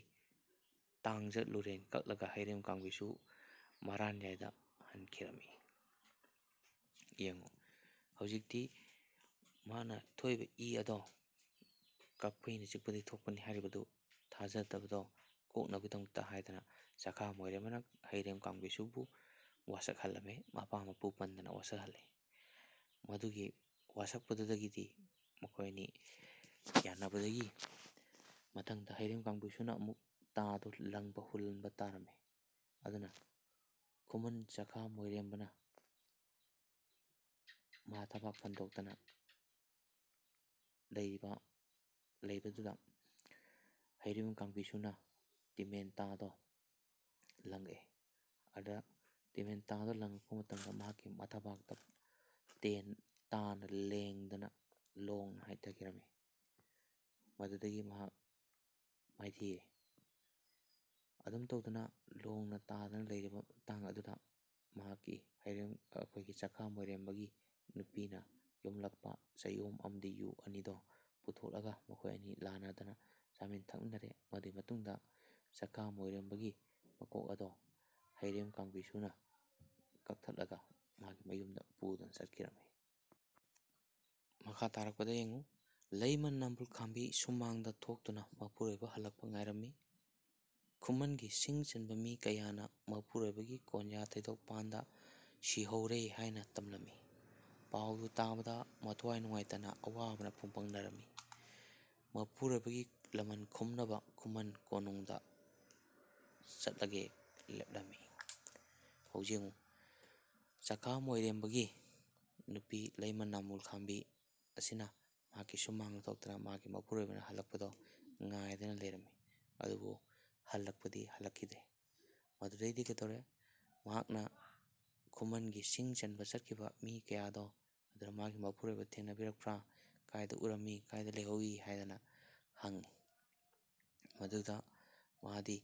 तंग लुरें कलग हईरम कांगी मरान्याद हनखीरमी मान थोब इद कक्न चिपदे थोपनी थाजदबदो कौन सखा मोरम हईरम कांगीसूब वसखल मपा मपू पंदना वसहल ꯃꯗꯨꯒꯤ ꯋꯥꯁꯛꯄꯗꯨꯗꯒꯤꯗꯤ ꯃꯈꯣꯏ ꯑꯅꯤ ꯌꯥꯅꯕꯗꯒꯤ ꯃꯊꯪꯗ ꯍꯩꯔꯦꯝ ꯀꯥꯡꯕꯨꯁꯨꯅ ꯑꯃꯨꯛ ꯇꯥꯗꯨ ꯂꯪꯕ ꯍꯨꯜꯂꯟꯕ ꯇꯥꯔꯝꯃꯤ ꯑꯗꯨꯅ ꯈꯨꯃꯟ ꯆꯈꯥ ꯃꯣꯏꯔꯦꯝꯕꯅ ꯃꯥ ꯊꯕꯥꯛ ꯐꯟꯗꯣꯛꯇꯅ ꯂꯩꯔꯤꯕ ꯂꯩꯕꯗꯨꯗ ꯍꯩꯔꯤꯕ ꯀꯥꯡꯕꯤꯁꯨꯅ ꯇꯤꯃꯦꯟꯇꯥꯗꯣ ꯂꯪꯉꯛꯑꯦ ꯑꯗ ꯇꯤꯃꯦꯟꯇꯥꯗꯣ ꯂꯪꯉꯛꯄ ꯃꯇꯝꯗ ꯃꯍꯥꯛꯀꯤ ꯃꯊꯕꯥꯛꯇ ꯇꯦꯟ ꯇꯥꯅ ꯂꯦꯡꯗꯅ ꯂꯣꯡꯅ ꯍꯥꯏꯊꯈꯤꯔꯝꯃꯤ ꯃꯗꯨꯗꯒꯤ ꯃꯍꯥꯛ ꯃꯥꯏꯊꯤꯔꯦ ꯑꯗꯨꯝ ꯇꯧꯗꯨꯅ ꯂꯣꯡꯅ ꯇꯥꯗꯅ ꯂꯩꯔꯤꯕ ꯃꯇꯥꯡ ꯑꯗꯨꯗ ꯃꯍꯥꯛꯀꯤ ꯍꯩꯔꯦꯝ ꯑꯩꯈꯣꯏꯒꯤ ꯆꯈꯥ ꯃꯣꯏꯔꯦꯝꯕꯒꯤ ꯅꯨꯄꯤꯅ ꯌꯣꯝꯂꯛꯄ ꯆꯌꯣꯝ ꯑꯃꯗꯤ ꯌꯨ ꯑꯅꯤꯗꯣ ꯄꯨꯊꯣꯛꯂꯒ ꯃꯈꯣꯏ ꯑꯅꯤ ꯂꯥꯟꯅꯗꯅ ꯆꯥꯃꯤꯟ ꯊꯛꯃꯤꯟꯅꯔꯦ ꯃꯗꯨꯒꯤ ꯃꯇꯨꯡꯗ ꯆꯈꯥ ꯃꯣꯏꯔꯦꯝꯕꯒꯤ ꯃꯀꯣꯛ ꯑꯗꯣ ꯍꯩꯔꯦꯝ ꯀꯥꯡꯕꯤꯁꯨꯅ ꯀꯛꯊꯠꯂꯒ ꯃꯥꯒꯤ ꯃꯌꯨꯝꯗ ꯄꯨꯗꯨꯅ ꯆꯠꯈꯤꯔꯝꯃꯤ ꯃꯈꯥ ꯇꯥꯔꯛꯄꯗ ꯌꯦꯡꯉꯨ ꯂꯩꯃ ꯅꯝꯕꯨꯜ ꯈꯥꯝꯕꯤ ꯁꯨꯃꯥꯡꯗ ꯊꯣꯛꯇꯨꯅ ꯃꯄꯨꯔꯣꯏꯕ ꯍꯜꯂꯛꯄ ꯉꯥꯏꯔꯝꯃꯤ ꯈꯨꯃꯟꯒꯤ ꯁꯤꯡ ꯆꯟꯕ ꯃꯤ ꯀꯌꯥꯅ ꯃꯄꯨꯔꯣꯏꯕꯒꯤ ꯀꯣꯟꯌꯥ ꯊꯩꯗꯣꯛꯄꯥꯟꯗ ꯁꯤꯍꯧꯔꯦ ꯍꯥꯏꯅ ꯇꯝꯂꯝꯃꯤ ꯄꯥꯎꯗꯨ ꯇꯥꯕꯗ ꯃꯊ꯭ꯋꯥꯏ ꯅꯨꯡꯉꯥꯏꯇꯅ ꯑꯋꯥꯕꯅ ꯐꯨꯝꯄꯪꯅꯔꯝꯃꯤ ꯃꯄꯨꯔꯣꯏꯕꯒꯤ ꯂꯃꯟ ꯈꯨꯝꯅꯕ ꯈꯨꯃꯟ ꯀꯣꯅꯨꯡꯗ ꯆꯠꯂꯒꯦ ꯂꯦꯞꯂꯝꯃꯤ ꯍꯧꯖꯤꯛ ꯆꯀꯥ ꯃꯣꯏꯔꯦꯝꯕꯒꯤ ꯅꯨꯄꯤ ꯂꯩꯃ ꯅꯥꯃꯨꯜꯈꯥꯡꯕꯤ ꯑꯁꯤꯅ ꯃꯍꯥꯛꯀꯤ ꯁꯨꯃꯥꯡꯗ ꯊꯣꯛꯇꯨꯅ ꯃꯍꯥꯛꯀꯤ ꯃꯄꯨꯔꯣꯏꯕꯅ ꯍꯜꯂꯛꯄꯗꯣ ꯉꯥꯏꯗꯨꯅ ꯂꯩꯔꯝꯃꯤ ꯑꯗꯨꯕꯨ ꯍꯜꯂꯛꯄꯗꯤ ꯍꯜꯂꯛꯈꯤꯗ꯭ꯔꯦ ꯃꯗꯨꯗꯩꯗꯤ ꯀꯩꯗꯧꯔꯦ ꯃꯍꯥꯛꯅ ꯈꯨꯃꯟꯒꯤ ꯁꯤꯡ ꯆꯟꯕ ꯆꯠꯈꯤꯕ ꯃꯤ ꯀꯌꯥꯗꯣ ꯑꯗꯨꯗ ꯃꯥꯒꯤ ꯃꯄꯨꯔꯣꯏꯕ ꯊꯦꯡꯅꯕꯤꯔꯛꯄ꯭ꯔꯥ ꯀꯥꯏꯗ ꯎꯔꯝꯃꯤ ꯀꯥꯏꯗ ꯂꯩꯍꯧꯏ ꯍꯥꯏꯗꯅ ꯍꯪꯉꯤ ꯃꯗꯨꯗ ꯃꯥꯗꯤ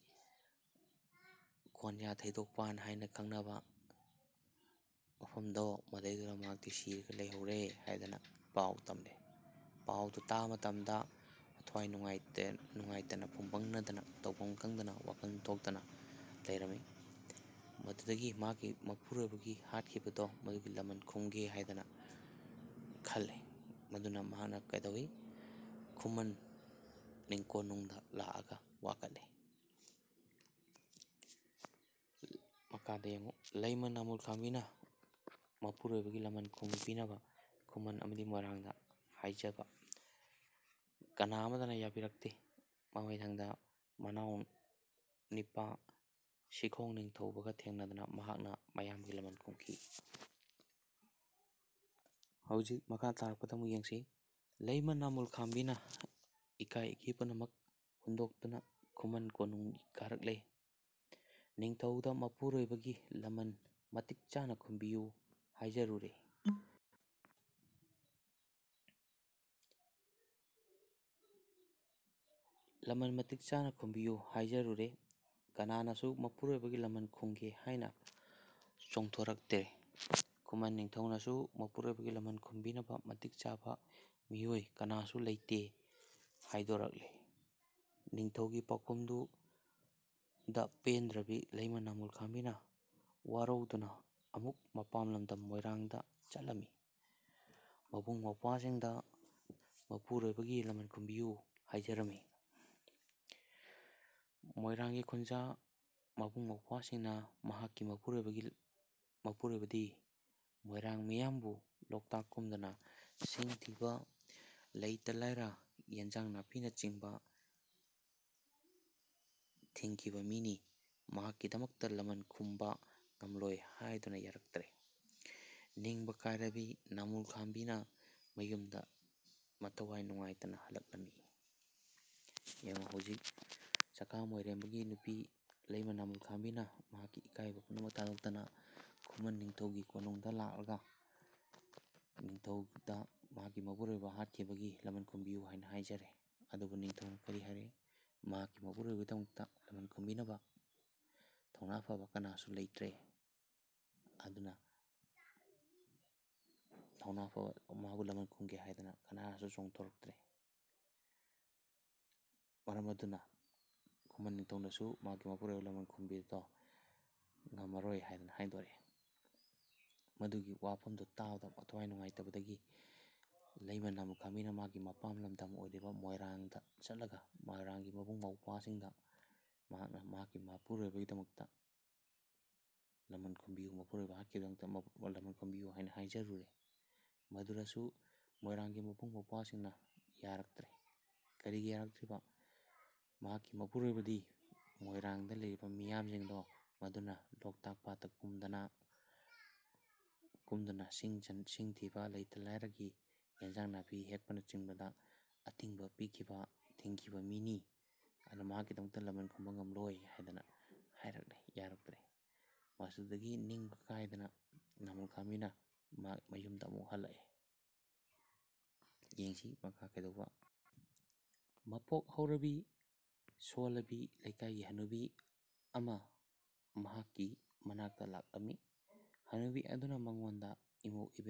ꯀꯣꯟꯌꯥ ꯊꯩꯗꯣꯛꯄꯥꯟ ꯍꯥꯏꯅ ꯈꯪꯅꯕ ꯃꯐꯝꯗꯣ ꯃꯗꯩꯗꯨꯗ ꯃꯍꯥꯛꯇꯤ ꯁꯤꯔꯒ ꯂꯩꯍꯧꯔꯦ ꯍꯥꯏꯗꯅ ꯄꯥꯎ ꯇꯝꯂꯦ ꯄꯥꯎꯗꯨ ꯇꯥꯕ ꯃꯇꯝꯗ ꯊꯋꯥꯏ ꯅꯨꯡꯉꯥꯏꯇꯦ ꯅꯨꯡꯉꯥꯏꯇꯅ ꯐꯨꯝꯕꯪꯅꯗꯅ ꯇꯧꯐꯝ ꯈꯪꯗꯅ ꯋꯥꯈꯜ ꯊꯣꯛꯇꯅ ꯂꯩꯔꯝꯃꯤ ꯃꯗꯨꯗꯒꯤ ꯃꯍꯥꯛꯀꯤ ꯃꯄꯨꯔꯣꯏꯕꯒꯤ ꯍꯥꯠꯈꯤꯕꯗꯣ ꯃꯗꯨꯒꯤ ꯂꯃꯟ ꯈꯨꯝꯒꯦ ꯍꯥꯏꯗꯅ ꯈꯜꯂꯦ ꯃꯗꯨꯅ ꯃꯍꯥꯛꯅ ꯀꯩꯗꯧꯏ ꯈꯨꯃꯟ ꯅꯤꯡꯀꯣꯅꯨꯡꯗ ꯂꯥꯛꯑꯒ ꯋꯥꯀꯠꯂꯦ ꯃꯈꯥꯗ ꯌꯦꯡꯉꯨ ꯂꯩꯃ ꯑꯃꯨꯜ ꯈꯥꯡꯕꯤꯅ ꯃꯄꯨꯔꯣꯏꯕꯒꯤ ꯂꯃꯟ ꯈꯨꯝꯕ ꯄꯤꯅꯕ ꯈꯨꯃꯟ ꯑꯃꯗꯤ ꯃꯣꯏꯔꯥꯡꯗ ꯍꯥꯏꯖꯕ ꯀꯅꯥ ꯑꯃꯠꯇꯅ ꯌꯥꯕꯤꯔꯛꯇꯦ ꯃꯃꯩꯊꯪꯗ ꯃꯅꯥꯎ ꯅꯤꯄꯥ ꯁꯤꯈꯣꯡ ꯅꯤꯡꯊꯧꯕꯒ ꯊꯦꯡꯅꯗꯨꯅ ꯃꯍꯥꯛꯅ ꯃꯌꯥꯝꯒꯤ ꯂꯃꯟ ꯈꯨꯝꯈꯤ ꯍꯧꯖꯤꯛ ꯃꯈꯥ ꯇꯥꯔꯛꯄꯗ ꯑꯃꯨꯛ ꯌꯦꯡꯁꯤ ꯂꯩꯃ ꯅꯥꯃꯨꯜ ꯈꯥꯝꯕꯤꯅ ꯏꯀꯥꯏ ꯏꯀꯤ ꯄꯨꯝꯅꯃꯛ ꯍꯨꯟꯗꯣꯛꯇꯨꯅ ꯈꯨꯃꯟ ꯀꯣꯅꯨꯡ ꯀꯥꯔꯛꯂꯦ ꯅꯤꯡꯊꯧꯗ ꯃꯄꯨꯔꯣꯏꯕꯒꯤ ꯂꯃꯟ ꯃꯇꯤꯛ ꯆꯥꯅ ꯈꯨꯝꯕꯤꯌꯨ है ज़रूरी लमन मतिक चाना खुम्बियो है ज़रूरी कनाना सु मपुरे बगी लमन खुंगे है ना चंथोरक तेरे कुमार निंथाऊ ना सु मपुरे बगी लमन खुम्बी ना भा मतिक चापा मियोई कनाना सु लेते है दोरकले निंथाऊ की पकुम दू द पेंद्र भी लेमन नमूल खामी ना वारो उतना ꯑꯃꯨꯛ ꯃꯄꯥꯝ ꯂꯝꯗꯝ ꯃꯣꯏꯔꯥꯡꯗ ꯆꯠꯂꯝꯃꯤ ꯃꯕꯨꯡ ꯃꯧꯄ꯭ꯋꯥꯁꯤꯡꯗ ꯃꯄꯨꯔꯣꯏꯕꯒꯤ ꯂꯃꯟ ꯈꯨꯝꯕꯤꯌꯨ ꯍꯥꯏꯖꯔꯝꯃꯤ ꯃꯣꯏꯔꯥꯡꯒꯤ ꯈꯨꯟꯖꯥ ꯃꯕꯨꯡ ꯃꯧꯄ꯭ꯋꯥꯁꯤꯡꯅ ꯃꯍꯥꯛꯀꯤ ꯃꯄꯨꯔꯣꯏꯕꯒꯤ ꯃꯄꯨꯔꯣꯏꯕꯗꯤ ꯃꯣꯏꯔꯥꯡ ꯃꯤꯌꯥꯝꯕꯨ ꯂꯣꯛꯇꯥꯛ ꯀꯨꯝꯗꯅ ꯁꯤꯡ ꯊꯤꯕ ꯂꯩꯇ ꯂꯥꯏꯔ ꯌꯦꯟꯖꯥꯡ ꯅꯥꯄꯤꯅꯆꯤꯡꯕ ꯊꯤꯡꯈꯤꯕ ꯃꯤꯅꯤ ꯃꯍꯥꯛꯀꯤꯗꯃꯛꯇ ꯂꯃꯟ ꯈꯨꯝꯕ ꯉꯝꯂꯣꯏ ꯍꯥꯏꯗꯨꯅ ꯌꯥꯔꯛꯇ꯭ꯔꯦ ꯅꯤꯡꯕ ꯀꯥꯏꯔꯕꯤ ꯅꯥꯃꯨꯜ ꯈꯥꯡꯕꯤꯅ ꯃꯌꯨꯝꯗ ꯃꯊꯋꯥꯏ ꯅꯨꯡꯉꯥꯏꯇꯅ ꯍꯜꯂꯛꯂꯝꯃꯤ ꯌꯦꯡꯉꯨ ꯍꯧꯖꯤꯛ ꯆꯀꯥ ꯃꯣꯏꯔꯦꯝꯕꯒꯤ ꯅꯨꯄꯤ ꯂꯩꯃ ꯅꯥꯃꯨꯜ ꯈꯥꯡꯕꯤꯅ ꯃꯍꯥꯛꯀꯤ ꯏꯀꯥꯏꯕ ꯄꯨꯝꯅꯃꯛ ꯊꯥꯗꯣꯛꯇꯅ ꯈꯨꯃꯟ ꯅꯤꯡꯊꯧꯒꯤ ꯀꯣꯅꯨꯡꯗ ꯂꯥꯛꯂꯒ ꯅꯤꯡꯊꯧꯗ ꯃꯍꯥꯛꯀꯤ ꯃꯄꯨꯔꯣꯏꯕ ꯍꯥꯠꯈꯤꯕꯒꯤ ꯂꯃꯟ ꯈꯨꯝꯕꯤꯌꯨ ꯍꯥꯏꯅ ꯍꯥꯏꯖꯔꯦ ꯑꯗꯨꯕꯨ ꯅꯤꯡꯊꯧꯅ ꯀꯔꯤ ꯍꯥꯏꯔꯛꯏ ꯃꯍꯥꯛꯀꯤ ꯃꯄꯨꯔꯣꯏꯕꯒꯤꯗꯃꯛꯇ ꯂꯃꯟ ꯈꯨꯝꯕꯤꯅꯕ ထောင်နာဖဘကနာဆူလိတ်တယ်အဒနာထောင်နာဖမဟာဂလမန်ကုန်ကေဟိုင်ဒနာကနာဆူဆုံထောက်တယ်ဝရမဒနာကုမန်နီတုံနဆူမာကေမပူရေလမန်ကုန်ဘီတောငါမရွေဟိုင်ဒနာဟိုင်တော်ရမဒုကြီးဝါဖုံတောက်တော့အတဝိုင်းနုံအိုက်တဘဒကြီးလေမနမခမင်းမကြီးမပမ်းလမ်းတမ်းဝေဒီဘမွေရန်တဆလကမွေရန်ကြီးမပုံမောက်ပွားစင်းတာ ꯃꯍꯥꯛꯅ ꯃꯍꯥꯛꯀꯤ ꯃꯄꯨꯔꯣꯏꯕꯒꯤꯗꯃꯛꯇ ꯂꯃꯟ ꯈꯣꯝꯕꯤꯌꯨ ꯃꯄꯨꯔꯣꯏꯕ ꯍꯥꯠꯈꯤꯕꯒꯤꯗꯃꯛꯇ ꯂꯃꯟ ꯈꯣꯝꯕꯤꯌꯨ ꯍꯥꯏꯅ ꯍꯥꯏꯖꯔꯨꯔꯦ ꯃꯗꯨꯗꯁꯨ ꯃꯣꯏꯔꯥꯡꯒꯤ ꯃꯕꯨꯡ ꯃꯧꯄ꯭ꯋꯥꯁꯤꯡꯅ ꯌꯥꯔꯛꯇ꯭ꯔꯦ ꯀꯔꯤꯒꯤ ꯌꯥꯔꯛꯇ꯭ꯔꯤꯕ ꯃꯍꯥꯛꯀꯤ ꯃꯄꯨꯔꯣꯏꯕꯗꯤ ꯃꯣꯏꯔꯥꯡꯗ ꯂꯩꯔꯤꯕ ꯃꯤꯌꯥꯝꯁꯤꯡꯗꯣ ꯃꯗꯨꯅ ꯂꯣꯛꯇꯥꯛ ꯄꯥꯠꯇ ꯀꯨꯝꯗꯅ ꯀꯨꯝꯗꯨꯅ ꯁꯤꯡ ꯁꯤꯡ ꯊꯤꯕ ꯂꯩꯇ ꯂꯥꯏꯔꯒꯤ ꯑꯦꯟꯖꯥꯡ ꯅꯥꯄꯤ ꯍꯦꯛꯄꯅꯆꯤꯡꯕꯗ ꯑꯊꯤꯡꯕ ꯄꯤꯈꯤꯕ ꯊꯤꯡꯈꯤꯕ ꯃꯤꯅꯤ কতমম গ পk huরবি সলবি লকগ হনুবি মa মaহaকি মনaa লমi হনুবি অদুনa মগনদa ম ব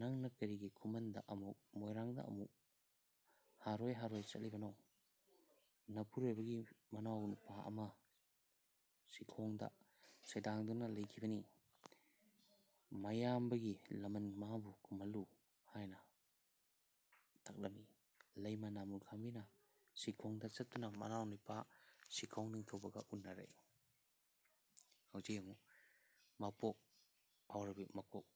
নnগনক কমদ ম মরদ ম র হ লবন ꯅꯥꯄꯨꯔꯣꯏꯕꯒꯤ ꯃꯅꯥꯎꯅꯨꯄꯥ ꯑꯃ ꯆꯤꯈꯣꯡꯗ ꯁꯩꯗꯥꯡꯗꯨꯅ ꯂꯩꯈꯤꯕꯅꯤ ꯃꯌꯥꯝꯕꯒꯤ ꯂꯃꯟ ꯃꯥꯕꯨ ꯈꯨꯝꯍꯜꯂꯨ ꯍꯥꯏꯅ ꯇꯛꯂꯝꯃꯤ ꯂꯩꯃ ꯅꯥꯃꯨꯜꯈꯥꯡꯕꯤꯅ ꯆꯤꯈꯣꯡꯗ ꯆꯠꯇꯨꯅ ꯃꯅꯥꯎꯅꯨꯄꯥ ꯆꯤꯈꯣꯡ ꯅꯤꯡꯊꯧꯕꯒ ꯎꯅꯔꯛꯏ ꯍꯧꯖꯤꯛ ꯑꯃꯨꯛ ꯃꯄꯣꯛ ꯍꯧꯔꯕꯤ ꯃꯀꯣꯛ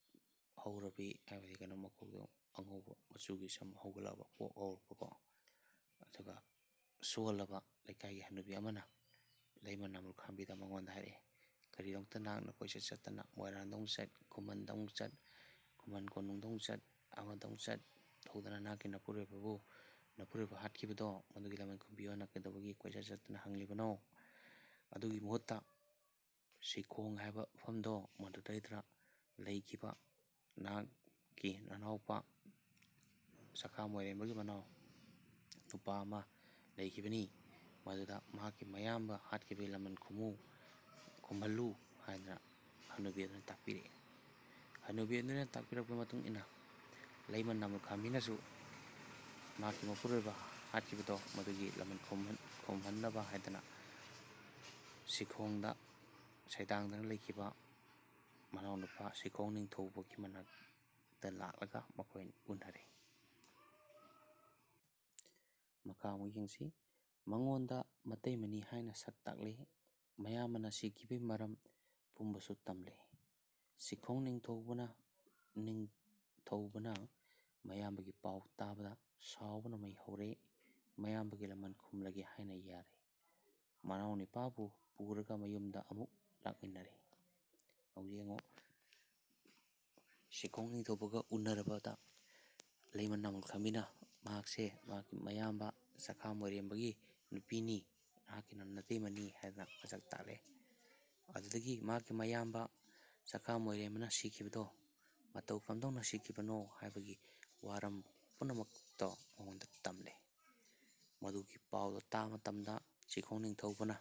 ꯍꯧꯔꯕꯤ ꯍꯥꯏꯕꯗꯤ ꯀꯩꯅꯣ ꯃꯀꯣꯛꯇꯣ ꯑꯉꯧꯕ ꯃꯆꯨꯒꯤ ꯁꯝ ꯍꯧꯒꯠꯂꯛꯑꯕ ꯄꯣꯛ ꯍꯧꯔꯛꯄꯀꯣ ꯑꯗꯨꯒ สวลบะเลยกายหนุบยามันนะเลยมันนำรูกหามบิดามงอนได้เลยกรีดงต้นักนะคอยเช็ดตนาไวยรันต้องเช็ดคุมันต้องเช็ดคุมันคนนุ่งต้องเช็ดอาวันต้องเช็ดทุกตนานาเกินนับปุริภานับปุริภูหัดขี้บดอมันดูกิลามันคุบิวนักเกิดตัวกี้คชยเชัดตนาหังลีบโนอาดูกิมหตตาสิโคงให้บะฟังดอมันดูได้ตระเลยขี้บะนักกินนันเอาปะสักข้ามวยเรียนบุกันบโนตุปามาได้คิดว่านี่มาดูดะมาคิดมายามบะฮัดคิดเวลามันขมูขมลูฮันระฮันอุบียนนั้นตักปีเรฮันอุบียนนั่นตักปีเราเป็นมาตุงอินะเลยมันนำมันขามีนะสุมาคิดมาพูดเลยบะฮัดคิดไปต่อมาดูจีละมันขมันขมันนะบะฮันระสิคงดะใช้ตังนั้นเลยคิดว่ามาลองดูุบะสิคงนึ่งทูบกิมันนักแต่ละละก็มาเป็นอุนทรี ꯃꯀꯥ ꯑꯃꯨꯛ ꯌꯦꯡꯁꯤ ꯃꯉꯣꯟꯗ ꯃꯇꯩꯃꯅꯤ ꯍꯥꯏꯅ ꯁꯛ ꯇꯥꯛꯂꯤ ꯃꯌꯥꯝꯕꯅ ꯁꯤꯈꯤꯕꯒꯤ ꯃꯔꯝ ꯄꯨꯝꯕꯁꯨ ꯇꯝꯂꯤ ꯁꯤꯈꯣꯡ ꯅꯤꯡꯊꯧꯕꯅ ꯅꯤꯡꯊꯧꯕꯅ ꯃꯌꯥꯝꯕꯒꯤ ꯄꯥꯎ ꯇꯥꯕꯗ ꯁꯥꯎꯕꯅ ꯃꯩ ꯍꯧꯔꯦ ꯃꯌꯥꯝꯕꯒꯤ ꯂꯃꯟ ꯈꯨꯝꯂꯒꯦ ꯍꯥꯏꯅ ꯌꯥꯔꯦ ꯃꯅꯥꯎ ꯅꯨꯄꯥꯕꯨ ꯄꯨꯔꯒ ꯃꯌꯨꯝꯗ ꯑꯃꯨꯛ ꯂꯥꯛꯃꯤꯟꯅꯔꯦ ꯍꯧꯖꯤꯛ ꯌꯦꯡꯉꯣ ꯁꯤꯈꯣꯡ ꯅꯤꯡꯊꯧꯕꯒ ꯎꯅꯔꯕꯗ ꯂꯩꯃ ꯅꯥꯃꯜꯈꯥꯡꯕꯤꯅ ꯃꯍꯥꯛꯁꯦ ꯃꯍꯥꯛꯀꯤ ꯃꯌꯥꯝꯕ ꯆꯈꯥ ꯃꯣꯏꯔꯦꯝꯕꯒꯤ ꯅꯨꯄꯤꯅꯤ ꯅꯍꯥꯛꯀꯤ ꯅꯇꯩꯃꯅꯤ ꯍꯥꯏꯗꯅ ꯃꯁꯛ ꯇꯥꯛꯂꯦ ꯑꯗꯨꯗꯒꯤ ꯃꯍꯥꯛꯀꯤ ꯃꯌꯥꯝꯕ ꯆꯈꯥ ꯃꯣꯏꯔꯦꯝꯕꯅ ꯁꯤꯈꯤꯕꯗꯣ ꯃꯇꯧ ꯀꯝꯗꯧꯅ ꯁꯤꯈꯤꯕꯅꯣ ꯍꯥꯏꯕꯒꯤ ꯋꯥꯔꯝ ꯄꯨꯝꯅꯃꯛꯇꯣ ꯃꯉꯣꯟꯗ ꯇꯝꯂꯦ ꯃꯗꯨꯒꯤ ꯄꯥꯎꯗꯣ ꯇꯥꯕ ꯃꯇꯝꯗ ꯆꯤꯈꯣꯡ ꯅꯤꯡꯊꯧꯕꯅ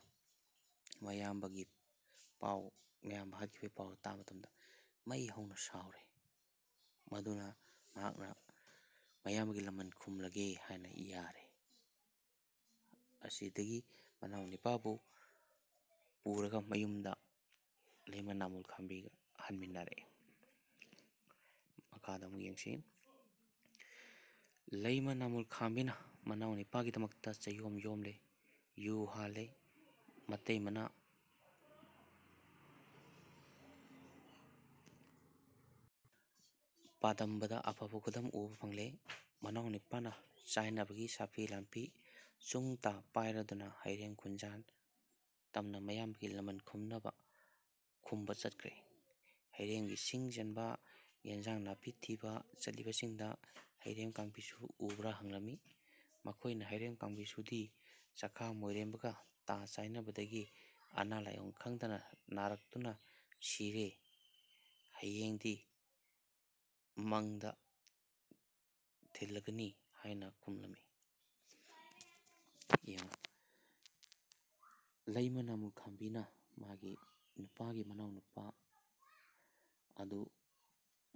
ꯃꯌꯥꯝꯕꯒꯤ ꯄꯥꯎ ꯃꯌꯥꯝꯕ ꯍꯥꯠꯈꯤꯕꯒꯤ ꯄꯥꯎꯗꯣ ꯇꯥꯕ ꯃꯇꯝꯗ ꯃꯩ ꯍꯧꯅ ꯁꯥꯎꯔꯦ ꯃꯗꯨꯅ ꯃꯍꯥꯛꯅ ꯃꯌꯥꯝꯕꯒꯤ ꯂꯃꯟ ꯈꯨꯝꯂꯒꯦ ꯍꯥꯏꯅ ꯌꯥꯔꯦ ꯑꯁꯤꯗꯒꯤ ꯃꯅꯥꯎ ꯅꯨꯄꯥꯕꯨ ꯄꯨꯔꯒ ꯃꯌꯨꯝꯗ ꯂꯩꯃ ꯅꯥꯃꯨꯜ ꯈꯥꯝꯕꯤꯒ ꯍꯟꯃꯤꯟꯅꯔꯛꯑꯦ ꯃꯈꯥꯗ ꯑꯃꯨꯛ ꯌꯦꯡꯁꯤ ꯂꯩꯃ ꯅꯥꯃꯨꯜ ꯈꯥꯝꯕꯤꯅ ꯃꯅꯥꯎ ꯅꯨꯄꯥꯒꯤꯗꯃꯛꯇ ꯆꯌꯣꯝ ꯌꯣꯝꯂꯦ ꯌꯨ ꯍꯥꯜꯂꯦ ꯃꯇꯩ ꯃꯅꯥ पादबद अफबुद उब फे मनौ निपना चाइनबी साफी लाफी चूंग पादना हईरें खुंजान तम मैं की लमन खुमब खुम चतरे हईरें सिंह जनब एंजा नाफी थीब चलीब हईरें कांपी उब्रा हंगी मकोन हईरें कांपी चखा मोरेंबग ता चाइनबदी अना लाइ खरक्तना सिरें हयेंदी mangda telagni haina kumlami ya laimana mu kambina, magi nupa gi mana adu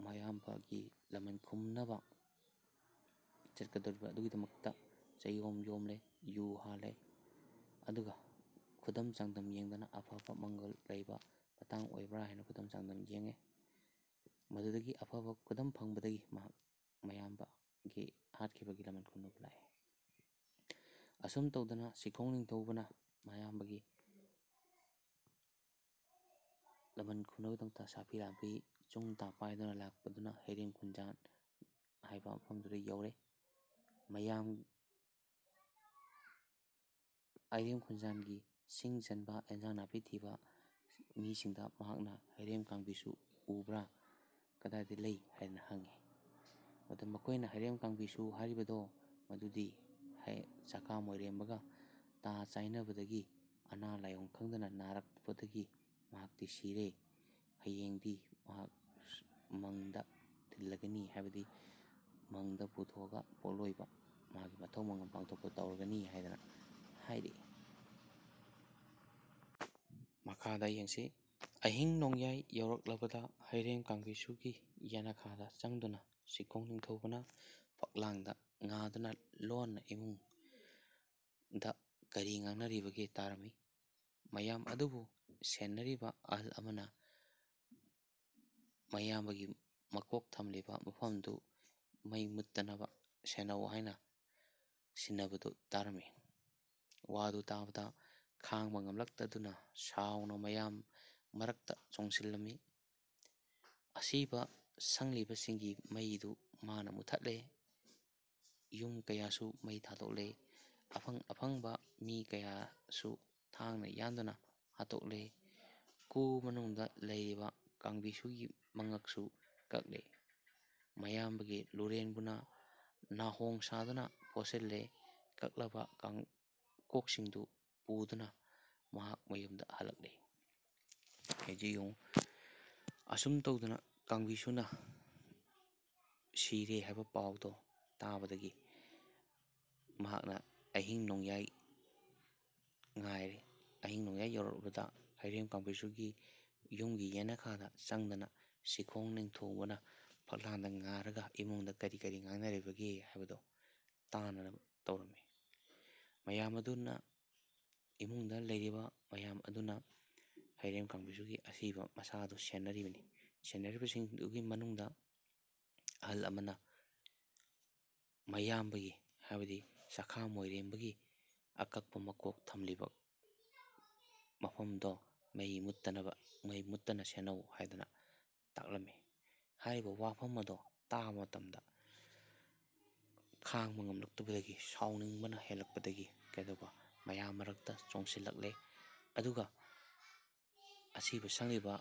mayam pa gi laman kumna ba cerka dor ba dugi makta cai om yom le yu ha le aduga kudam sangdam yengdana apa apa mangal laiba patang oibra haina sangdam changdam yenge ꯃꯗꯨꯗꯒꯤ ꯑꯐꯕ ꯈꯨꯗꯝ ꯐꯪꯕꯗꯒꯤ ꯃꯍꯥꯛ ꯃꯌꯥꯝꯕꯒꯤ ꯍꯥꯠꯈꯤꯕꯒꯤ ꯂꯃꯟ ꯈꯨꯝꯅꯕ ꯂꯥꯛꯏ ꯑꯁꯨꯝ ꯇꯧꯗꯅ ꯁꯤꯈꯣꯡ ꯅꯤꯡꯊꯧꯕꯅ ꯃꯌꯥꯝꯕꯒꯤ ꯂꯃꯟ ꯈꯨꯝꯅꯕꯒꯤꯗꯃꯛꯇ ꯁꯥꯐꯤ ꯂꯥꯝꯄꯤ ꯆꯨꯡ ꯇꯥ ꯄꯥꯏꯗꯨꯅ ꯂꯥꯛꯄꯗꯨꯅ ꯍꯩꯔꯦꯝ ꯈꯨꯟꯖꯥꯟ ꯍꯥꯏꯕ ꯃꯐꯝꯗꯨꯗ ꯌꯧꯔꯦ ꯃꯌꯥꯝ ꯑꯩꯔꯦꯝ ꯈꯨꯟꯖꯥꯟꯒꯤ ꯁꯤꯡ ꯆꯟꯕ ꯑꯦꯟꯖꯥꯡ ꯅꯥꯄꯤ ꯊꯤꯕ ꯃꯤꯁꯤꯡꯗ ꯃꯍꯥꯛꯅ ꯍꯩꯔꯦꯝ ꯀꯥꯡꯕꯤꯁꯨ ꯎꯕ꯭ꯔꯥ kada de lei hai à na hangi madam makoi na harem kang bisu hari bado madudi hai saka moirem baga ta chaina badagi ana layong khangdana narak badagi mahak ti sire hayeng di mahak mangda tilagani habadi mangda puthoga poloi ba mahak mathau mangam pangthok ko tawrgani haidana haidi makada yengsi ahing nongyai yaurak labada hairem kangi suki yana khada changduna sikong ning thobana paklang da nga dana lon imung da kari ngana riba ge tarami mayam adubu senari ba ahl amana mayam bagi makok thamle ba mafam du mai muttana ba senau haina sinabadu tarami wadu tabda khang mangamlak taduna sauna mayam marakta chongsilami ꯑꯁꯤꯕ ꯁꯪꯂꯤꯕꯁꯤꯡꯒꯤ ꯃꯩꯗꯨ ꯃꯥꯅ ꯃꯨꯊꯠꯂꯦ ꯌꯨꯝ ꯀꯌꯥꯁꯨ ꯃꯩ ꯊꯥꯗꯣꯛꯂꯦ ꯑꯐꯪ ꯑꯐꯪꯕ ꯃꯤ ꯀꯌꯥꯁꯨ ꯊꯥꯡꯅ ꯌꯥꯟꯗꯨꯅ ꯍꯥꯠꯇꯣꯛꯂꯦ ꯀꯨ ꯃꯅꯨꯡꯗ ꯂꯩꯔꯤꯕ ꯀꯥꯡꯕꯤꯁꯨꯒꯤ ꯃꯉꯛꯁꯨ ꯀꯛꯂꯦ ꯃꯌꯥꯝꯕꯒꯤ ꯂꯨꯔꯦꯟꯕꯨꯅ ꯅꯥꯍꯣꯡ ꯁꯥꯗꯨꯅ ꯄꯣꯠꯁꯤꯜꯂꯦ ꯀꯛꯂꯕ ꯀꯣꯛꯁꯤꯡꯗꯨ ꯄꯨꯗꯨꯅ ꯃꯍꯥꯛ ꯃꯌꯨꯝꯗ ꯍꯜꯂꯛꯂꯦ ꯍꯦꯖꯤꯌꯣꯡ asum tawduna kangisuna sire haiba pawdo tabadagi mahakna ahing nongyai ngaire ahing nongyai yorubada hairem kangisugi yumgi yana khada sangdana sikhong ning thongwana phatlanda ngaraga imungda kari kari ngangarebagi haibado tana tawrami mayam aduna imungda leiriba mayam aduna ꯍꯥꯏꯔꯦꯝ ꯀꯥꯡꯕꯤꯁꯨꯒꯤ ꯑꯁꯤꯕ ꯃꯁꯥꯗꯨ ꯁꯦꯟꯅꯔꯤꯕꯅꯤ ꯁꯦꯟꯅꯔꯤꯕꯁꯤꯡꯗꯨꯒꯤ ꯃꯅꯨꯡꯗ ꯑꯍꯜ ꯑꯃꯅ ꯃꯌꯥꯝꯕꯒꯤ ꯍꯥꯏꯕꯗꯤ ꯁꯈꯥ ꯃꯣꯏꯔꯦꯝꯕꯒꯤ ꯑꯀꯛꯄ ꯃꯀꯣꯛ ꯊꯝꯂꯤꯕ ꯃꯐꯝꯗꯣ ꯃꯩ ꯃꯨꯠꯇꯅꯕ ꯃꯩ ꯃꯨꯠꯇꯅ ꯁꯦꯟꯅꯧ ꯍꯥꯏꯗꯅ ꯇꯥꯛꯂꯝꯃꯤ ꯍꯥꯏꯔꯤꯕ ꯋꯥꯐꯝ ꯑꯗꯣ ꯇꯥꯕ ꯃꯇꯝꯗ ꯈꯥꯡꯕ ꯉꯝꯂꯛꯇꯕꯗꯒꯤ ꯁꯥꯎꯅꯤꯡꯕꯅ ꯍꯦꯜꯂꯛꯄꯗꯒꯤ ꯀꯩꯗꯧꯕ ꯃꯌꯥꯝ ꯃꯔꯛꯇ ꯆꯣꯡꯁꯤꯜꯂꯛꯂꯦ ꯑꯗꯨꯒ ꯑꯁꯤꯕ ꯁꯪꯂꯤꯕ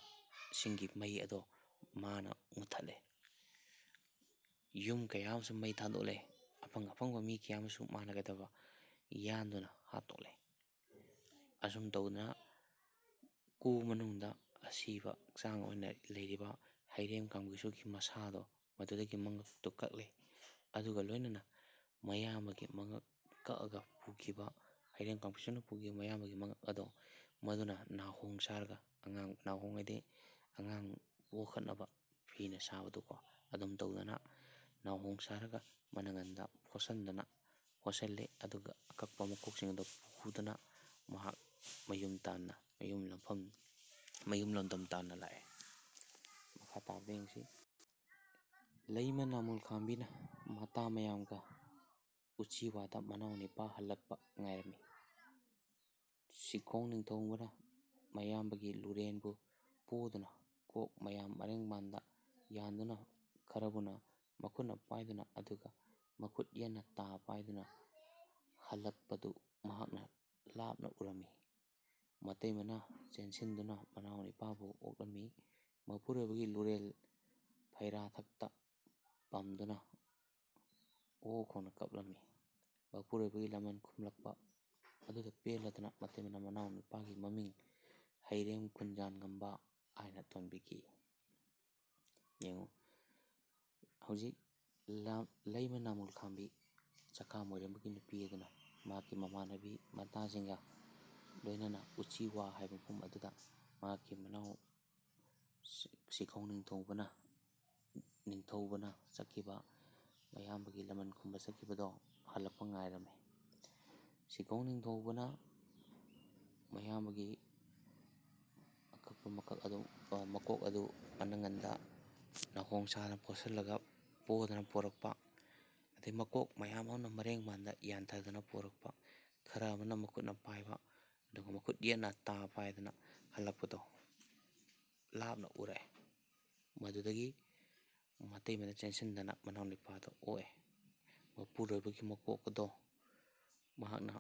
ꯁꯤꯡꯒꯤ ꯃꯩ ꯑꯗꯣ ꯃꯥꯅ ꯃꯨꯊꯠꯂꯦ ꯌꯨꯝ ꯀꯌꯥ ꯑꯃꯁꯨ ꯃꯩ ꯊꯥꯗꯣꯛꯂꯦ ꯑꯐꯪ ꯑꯐꯪꯕ ꯃꯤ ꯀꯌꯥ ꯑꯃꯁꯨ ꯃꯥꯅ ꯀꯩꯗꯧꯕ ꯌꯥꯟꯗꯨꯅ ꯍꯥꯠꯇꯣꯛꯂꯦ ꯑꯁꯨꯝ ꯇꯧꯗꯅ ꯀꯨ ꯃꯅꯨꯡꯗ ꯑꯁꯤꯕ ꯍꯛꯆꯥꯡ ꯑꯣꯏꯅ ꯂꯩꯔꯤꯕ ꯍꯩꯔꯦꯝ ꯀꯥꯡꯒꯨꯁꯨꯒꯤ ꯃꯁꯥꯗꯣ ꯃꯗꯨꯗꯒꯤ ꯃꯉꯛꯇꯨ ꯀꯛꯂꯦ ꯑꯗꯨꯒ ꯂꯣꯏꯅꯅ ꯃꯌꯥꯝꯕꯒꯤ ꯃꯉꯛ ꯀꯛꯑꯒ ꯄꯨꯈꯤꯕ ꯍꯩꯔꯦꯝ ꯀꯥꯡꯄꯤꯁꯨꯅ ꯄꯨꯈꯤꯕ ꯃꯌꯥꯝꯕꯒꯤ ꯃꯉꯛ ꯑꯗꯣ ꯃꯗꯨꯅ ꯅꯥꯍꯣꯡ ꯁꯥꯔꯒ ꯑꯉꯥꯡ ꯅꯧꯔꯤꯉꯩꯗꯩ ꯑꯉꯥꯡ ꯄꯣꯛꯈꯠꯅꯕ ꯐꯤꯅ ꯁꯥꯕꯗꯨꯀꯣ ꯑꯗꯨꯝ ꯇꯧꯗꯅ ꯅꯥꯍꯣꯡ ꯁꯥꯔꯒ ꯃꯅꯥꯉꯟꯗ ꯐꯣꯠꯁꯤꯟꯗꯅ ꯐꯣꯠꯆꯤꯜꯂꯤ ꯑꯗꯨꯒ ꯑꯀꯛꯄ ꯃꯀꯣꯛꯁꯤꯡ ꯑꯗꯨ ꯄꯨꯗꯨꯅ ꯃꯍꯥꯛ ꯃꯌꯨꯝ ꯇꯥꯟꯅ ꯃꯌꯨꯝ ꯂꯝꯐꯝ ꯃꯌꯨꯝ ꯂꯝꯗꯝ ꯇꯥꯟꯅ ꯂꯥꯛꯑꯦ ꯃꯈꯥ ꯇꯥꯕꯗ ꯌꯦꯡꯁꯤ ꯂꯩꯃ ꯅꯥꯃꯣꯜꯈꯥꯡꯕꯤꯅ ꯃꯇꯥ ꯃꯌꯥꯝꯒ ꯎꯆꯤꯋꯥꯗ ꯃꯅꯥꯎ ꯅꯤꯄꯥ ꯍꯜꯂꯛꯄ ꯉꯥꯏꯔꯝꯃꯤ ꯁꯤꯀꯣꯡ ꯅꯤꯡꯊꯧꯕꯅ ꯃꯌꯥꯝꯕꯒꯤ ꯂꯨꯔꯦꯟꯕꯨ ꯄꯣꯗꯨꯅ ꯀꯣꯛ ꯃꯌꯥꯝ ꯃꯔꯦꯡꯕꯥꯟꯗ ꯌꯥꯟꯗꯨꯅ ꯈꯔꯕꯨꯅ ꯃꯈꯨꯠꯅ ꯄꯥꯏꯗꯨꯅ ꯑꯗꯨꯒ ꯃꯈꯨꯠ ꯌꯦꯠꯅ ꯇꯥ ꯄꯥꯏꯗꯨꯅ ꯍꯜꯂꯛꯄꯗꯨ ꯃꯍꯥꯛꯅ ꯂꯥꯞꯅ ꯎꯔꯝꯃꯤ꯫ ꯃꯇꯩꯃꯅ ꯆꯦꯟꯁꯤꯟꯗꯨꯅ ꯃꯅꯥꯎ ꯅꯨꯄꯥꯕꯨ ꯑꯣꯛꯂꯝꯃꯤ꯫ ꯃꯄꯨꯔꯣꯏꯕꯒꯤ ꯂꯨꯔꯦꯜ ꯐꯩꯔꯥꯊꯛꯇ ꯄꯝꯗꯨꯅ ꯑꯣ ꯈꯣꯡꯅ ꯀꯞꯂꯝꯃꯤ꯫ ꯃꯄꯨꯔꯣꯏꯕꯒꯤ ꯂꯃꯟ ꯈꯨꯝꯂꯛꯄ ꯑꯗꯨꯗ ꯄꯦꯜꯂꯗꯨꯅ ꯃꯇꯩꯃꯅ ꯃꯅꯥꯎ ꯅꯨꯄꯥꯒꯤ ꯃꯃꯤꯡ ꯍꯩꯔꯦꯝ ꯈꯨꯟꯖꯥꯟꯒꯨꯝꯕ ꯑꯥꯏꯅ ꯇꯣꯟꯕꯤꯈꯤ ꯌꯦꯡꯉꯨ ꯍꯧꯖꯤꯛ ꯂꯩꯃ ꯅꯥꯃꯨꯜ ꯈꯥꯡꯕꯤ ꯆꯀꯥ ꯃꯣꯏꯔꯦꯝꯕꯒꯤ ꯅꯨꯄꯤ ꯑꯗꯨꯅ ꯃꯍꯥꯛꯀꯤ ꯃꯃꯥꯟꯅꯕꯤ ꯃꯇꯥꯁꯤꯡꯒ ꯂꯣꯏꯅꯅ ꯎꯆꯤꯋꯥ ꯍꯥꯏꯕ ꯃꯐꯝ ꯑꯗꯨꯗ ꯃꯍꯥꯛꯀꯤ ꯃꯅꯥꯎ ꯁꯤꯈꯣꯡ ꯅꯤꯡꯊꯧꯕꯅ ꯅꯤꯡꯊꯧꯕꯅ ꯆꯠꯈꯤꯕ ꯃꯌꯥꯝꯕꯒꯤ ꯂꯃꯟ ꯈꯨꯝꯕ ꯆꯠꯈꯤꯕꯗꯣ ꯍꯜꯂꯛꯄ ꯉꯥꯏꯔꯝꯃꯤ ꯁꯤꯈꯣꯡ ꯅꯤꯡꯊꯧꯕꯅ ꯃꯌꯥꯝꯕꯒꯤ ꯀꯛꯄ ꯃꯀꯛ ꯑꯗꯨ ꯃꯀꯣꯛ ꯑꯗꯨ ꯃꯅꯪꯒꯟꯗ ꯅꯥꯀꯣꯡ ꯁꯥꯅ ꯄꯣꯠꯁꯤꯜꯂꯒ ꯄꯣꯗꯅ ꯄꯣꯔꯛꯄ ꯑꯗꯩ ꯃꯀꯣꯛ ꯃꯌꯥꯝ ꯑꯃꯅ ꯃꯔꯦꯡ ꯃꯥꯟꯗ ꯌꯥꯟꯊꯗꯅ ꯄꯣꯔꯛꯄ ꯈꯔ ꯑꯃꯅ ꯃꯈꯨꯠꯅ ꯄꯥꯏꯕ ꯑꯗꯨꯒ ꯃꯈꯨꯠ ꯌꯦꯠꯅ ꯇꯥ ꯄꯥꯏꯗꯅ ꯍꯜꯂꯛꯄꯗꯣ ꯂꯥꯞꯅ ꯎꯔꯛꯑꯦ ꯃꯗꯨꯗꯒꯤ ꯃꯇꯩ ꯃꯅ ꯆꯦꯟꯁꯤꯟꯗꯅ ꯃꯅꯥꯎ ꯅꯨꯄꯥꯗꯣ ꯑꯣꯛꯑꯦ ꯃꯄꯨꯔꯣꯏꯕꯒꯤ ꯃꯀꯣꯛ ꯑꯗꯣ ꯃꯍꯥꯛꯅ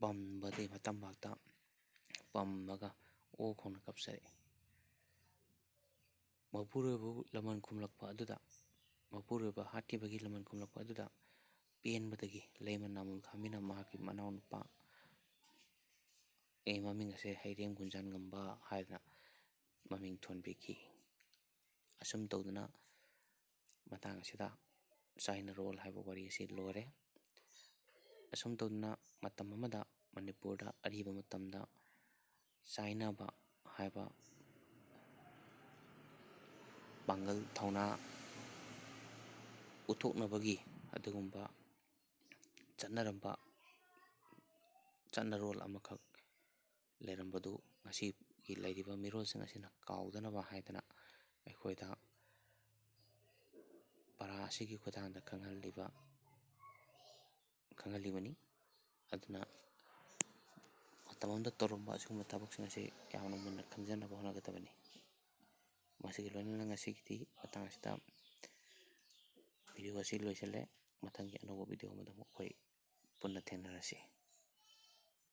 ꯄꯝꯕꯗꯒꯤ ꯃꯇꯝ ꯃꯍꯥꯛꯇ ꯄꯝꯃꯒ ꯑꯣꯈꯣꯡꯅ ꯀꯞꯆꯔꯛꯏ ꯃꯄꯨꯔꯣꯏꯕꯕꯨ ꯂꯃꯟ ꯈꯨꯝꯂꯛꯄ ꯑꯗꯨꯗ ꯃꯄꯨꯔꯣꯏꯕ ꯍꯥꯠꯈꯤꯕꯒꯤ ꯂꯃꯟ ꯈꯨꯝꯂꯛꯄ ꯑꯗꯨꯗ ꯄꯦꯟꯕꯗꯒꯤ ꯂꯩꯃ ꯅꯥꯃꯨ ꯈꯥꯃꯤꯅ ꯃꯍꯥꯛꯀꯤ ꯃꯅꯥꯎꯅꯨꯄꯥ ꯑꯦ ꯃꯃꯤꯡ ꯑꯁꯦ ꯍꯩꯔꯦꯝ ꯒꯨꯟꯖꯥꯟ ꯉꯝꯕ ꯍꯥꯏꯗꯅ ꯃꯃꯤꯡ ꯊꯣꯟꯕꯤꯈꯤ ꯑꯁꯨꯝ ꯇꯧꯗꯨꯅ ꯃꯇꯥꯡ ꯑꯁꯤꯗ ꯆꯥꯏꯅ ꯔꯣꯜ ꯍꯥꯏꯕ ꯋꯥꯔꯤ ꯑꯁꯤ ꯂꯣꯏꯔꯦ ꯑꯁꯨꯝ ꯇꯧꯗꯨꯅ ꯃꯇꯝ ꯑꯃꯗ ꯃꯅꯤꯄꯨꯔꯗ ꯑꯔꯤꯕ ꯃꯇꯝꯗ ꯆꯥꯏꯅꯕ ꯍꯥꯏꯕ ꯄꯥꯡꯒꯜ ꯊꯧꯅꯥ ꯎꯠꯊꯣꯛꯅꯕꯒꯤ ꯑꯗꯨꯒꯨꯝꯕ ꯆꯠꯅꯔꯝꯕ ꯆꯠꯅꯔꯣꯜ ꯑꯃꯈꯛ ꯂꯩꯔꯝꯕꯗꯨ ꯉꯁꯤꯒꯤ ꯂꯩꯔꯤꯕ ꯃꯤꯔꯣꯜꯁꯤꯡ ꯑꯁꯤꯅ ꯀꯥꯎꯗꯅꯕ ꯍꯥꯏꯗꯅ ꯑꯩꯈꯣꯏꯗ ꯄꯔꯥ ꯑꯁꯤꯒꯤ ꯈꯨꯠꯊꯥꯡꯗ ꯈꯪꯍꯜꯂꯤꯕ ꯈꯪꯍꯜꯂꯤꯕꯅꯤ ꯑꯗꯨꯅ ꯇꯃꯝꯗ ꯇꯧꯔꯝꯕ ꯑꯁꯤꯒꯨꯝꯕ ꯊꯕꯛꯁꯤꯡ ꯑꯁꯤ ꯌꯥꯝꯅ ꯃꯨꯟꯅ ꯈꯟꯖꯅꯕ ꯍꯣꯠꯅꯒꯗꯕꯅꯤ ꯃꯁꯤꯒ ꯂꯣꯏꯅꯅ ꯉꯁꯤꯒꯤꯗꯤ ꯃꯇꯥꯡ ꯑꯁꯤꯗ ꯚꯤꯗꯤꯑꯣ ꯑꯁꯤ ꯂꯣꯏꯁꯤꯜꯂꯦ ꯃꯊꯪꯒꯤ ꯑꯅꯧꯕ ꯚꯤꯗꯤꯑꯣ ꯑꯃꯗ ꯑꯃꯨꯛ ꯑꯩꯈꯣꯏ ꯄꯨꯟꯅ ꯊꯦꯡꯅꯔꯁꯤ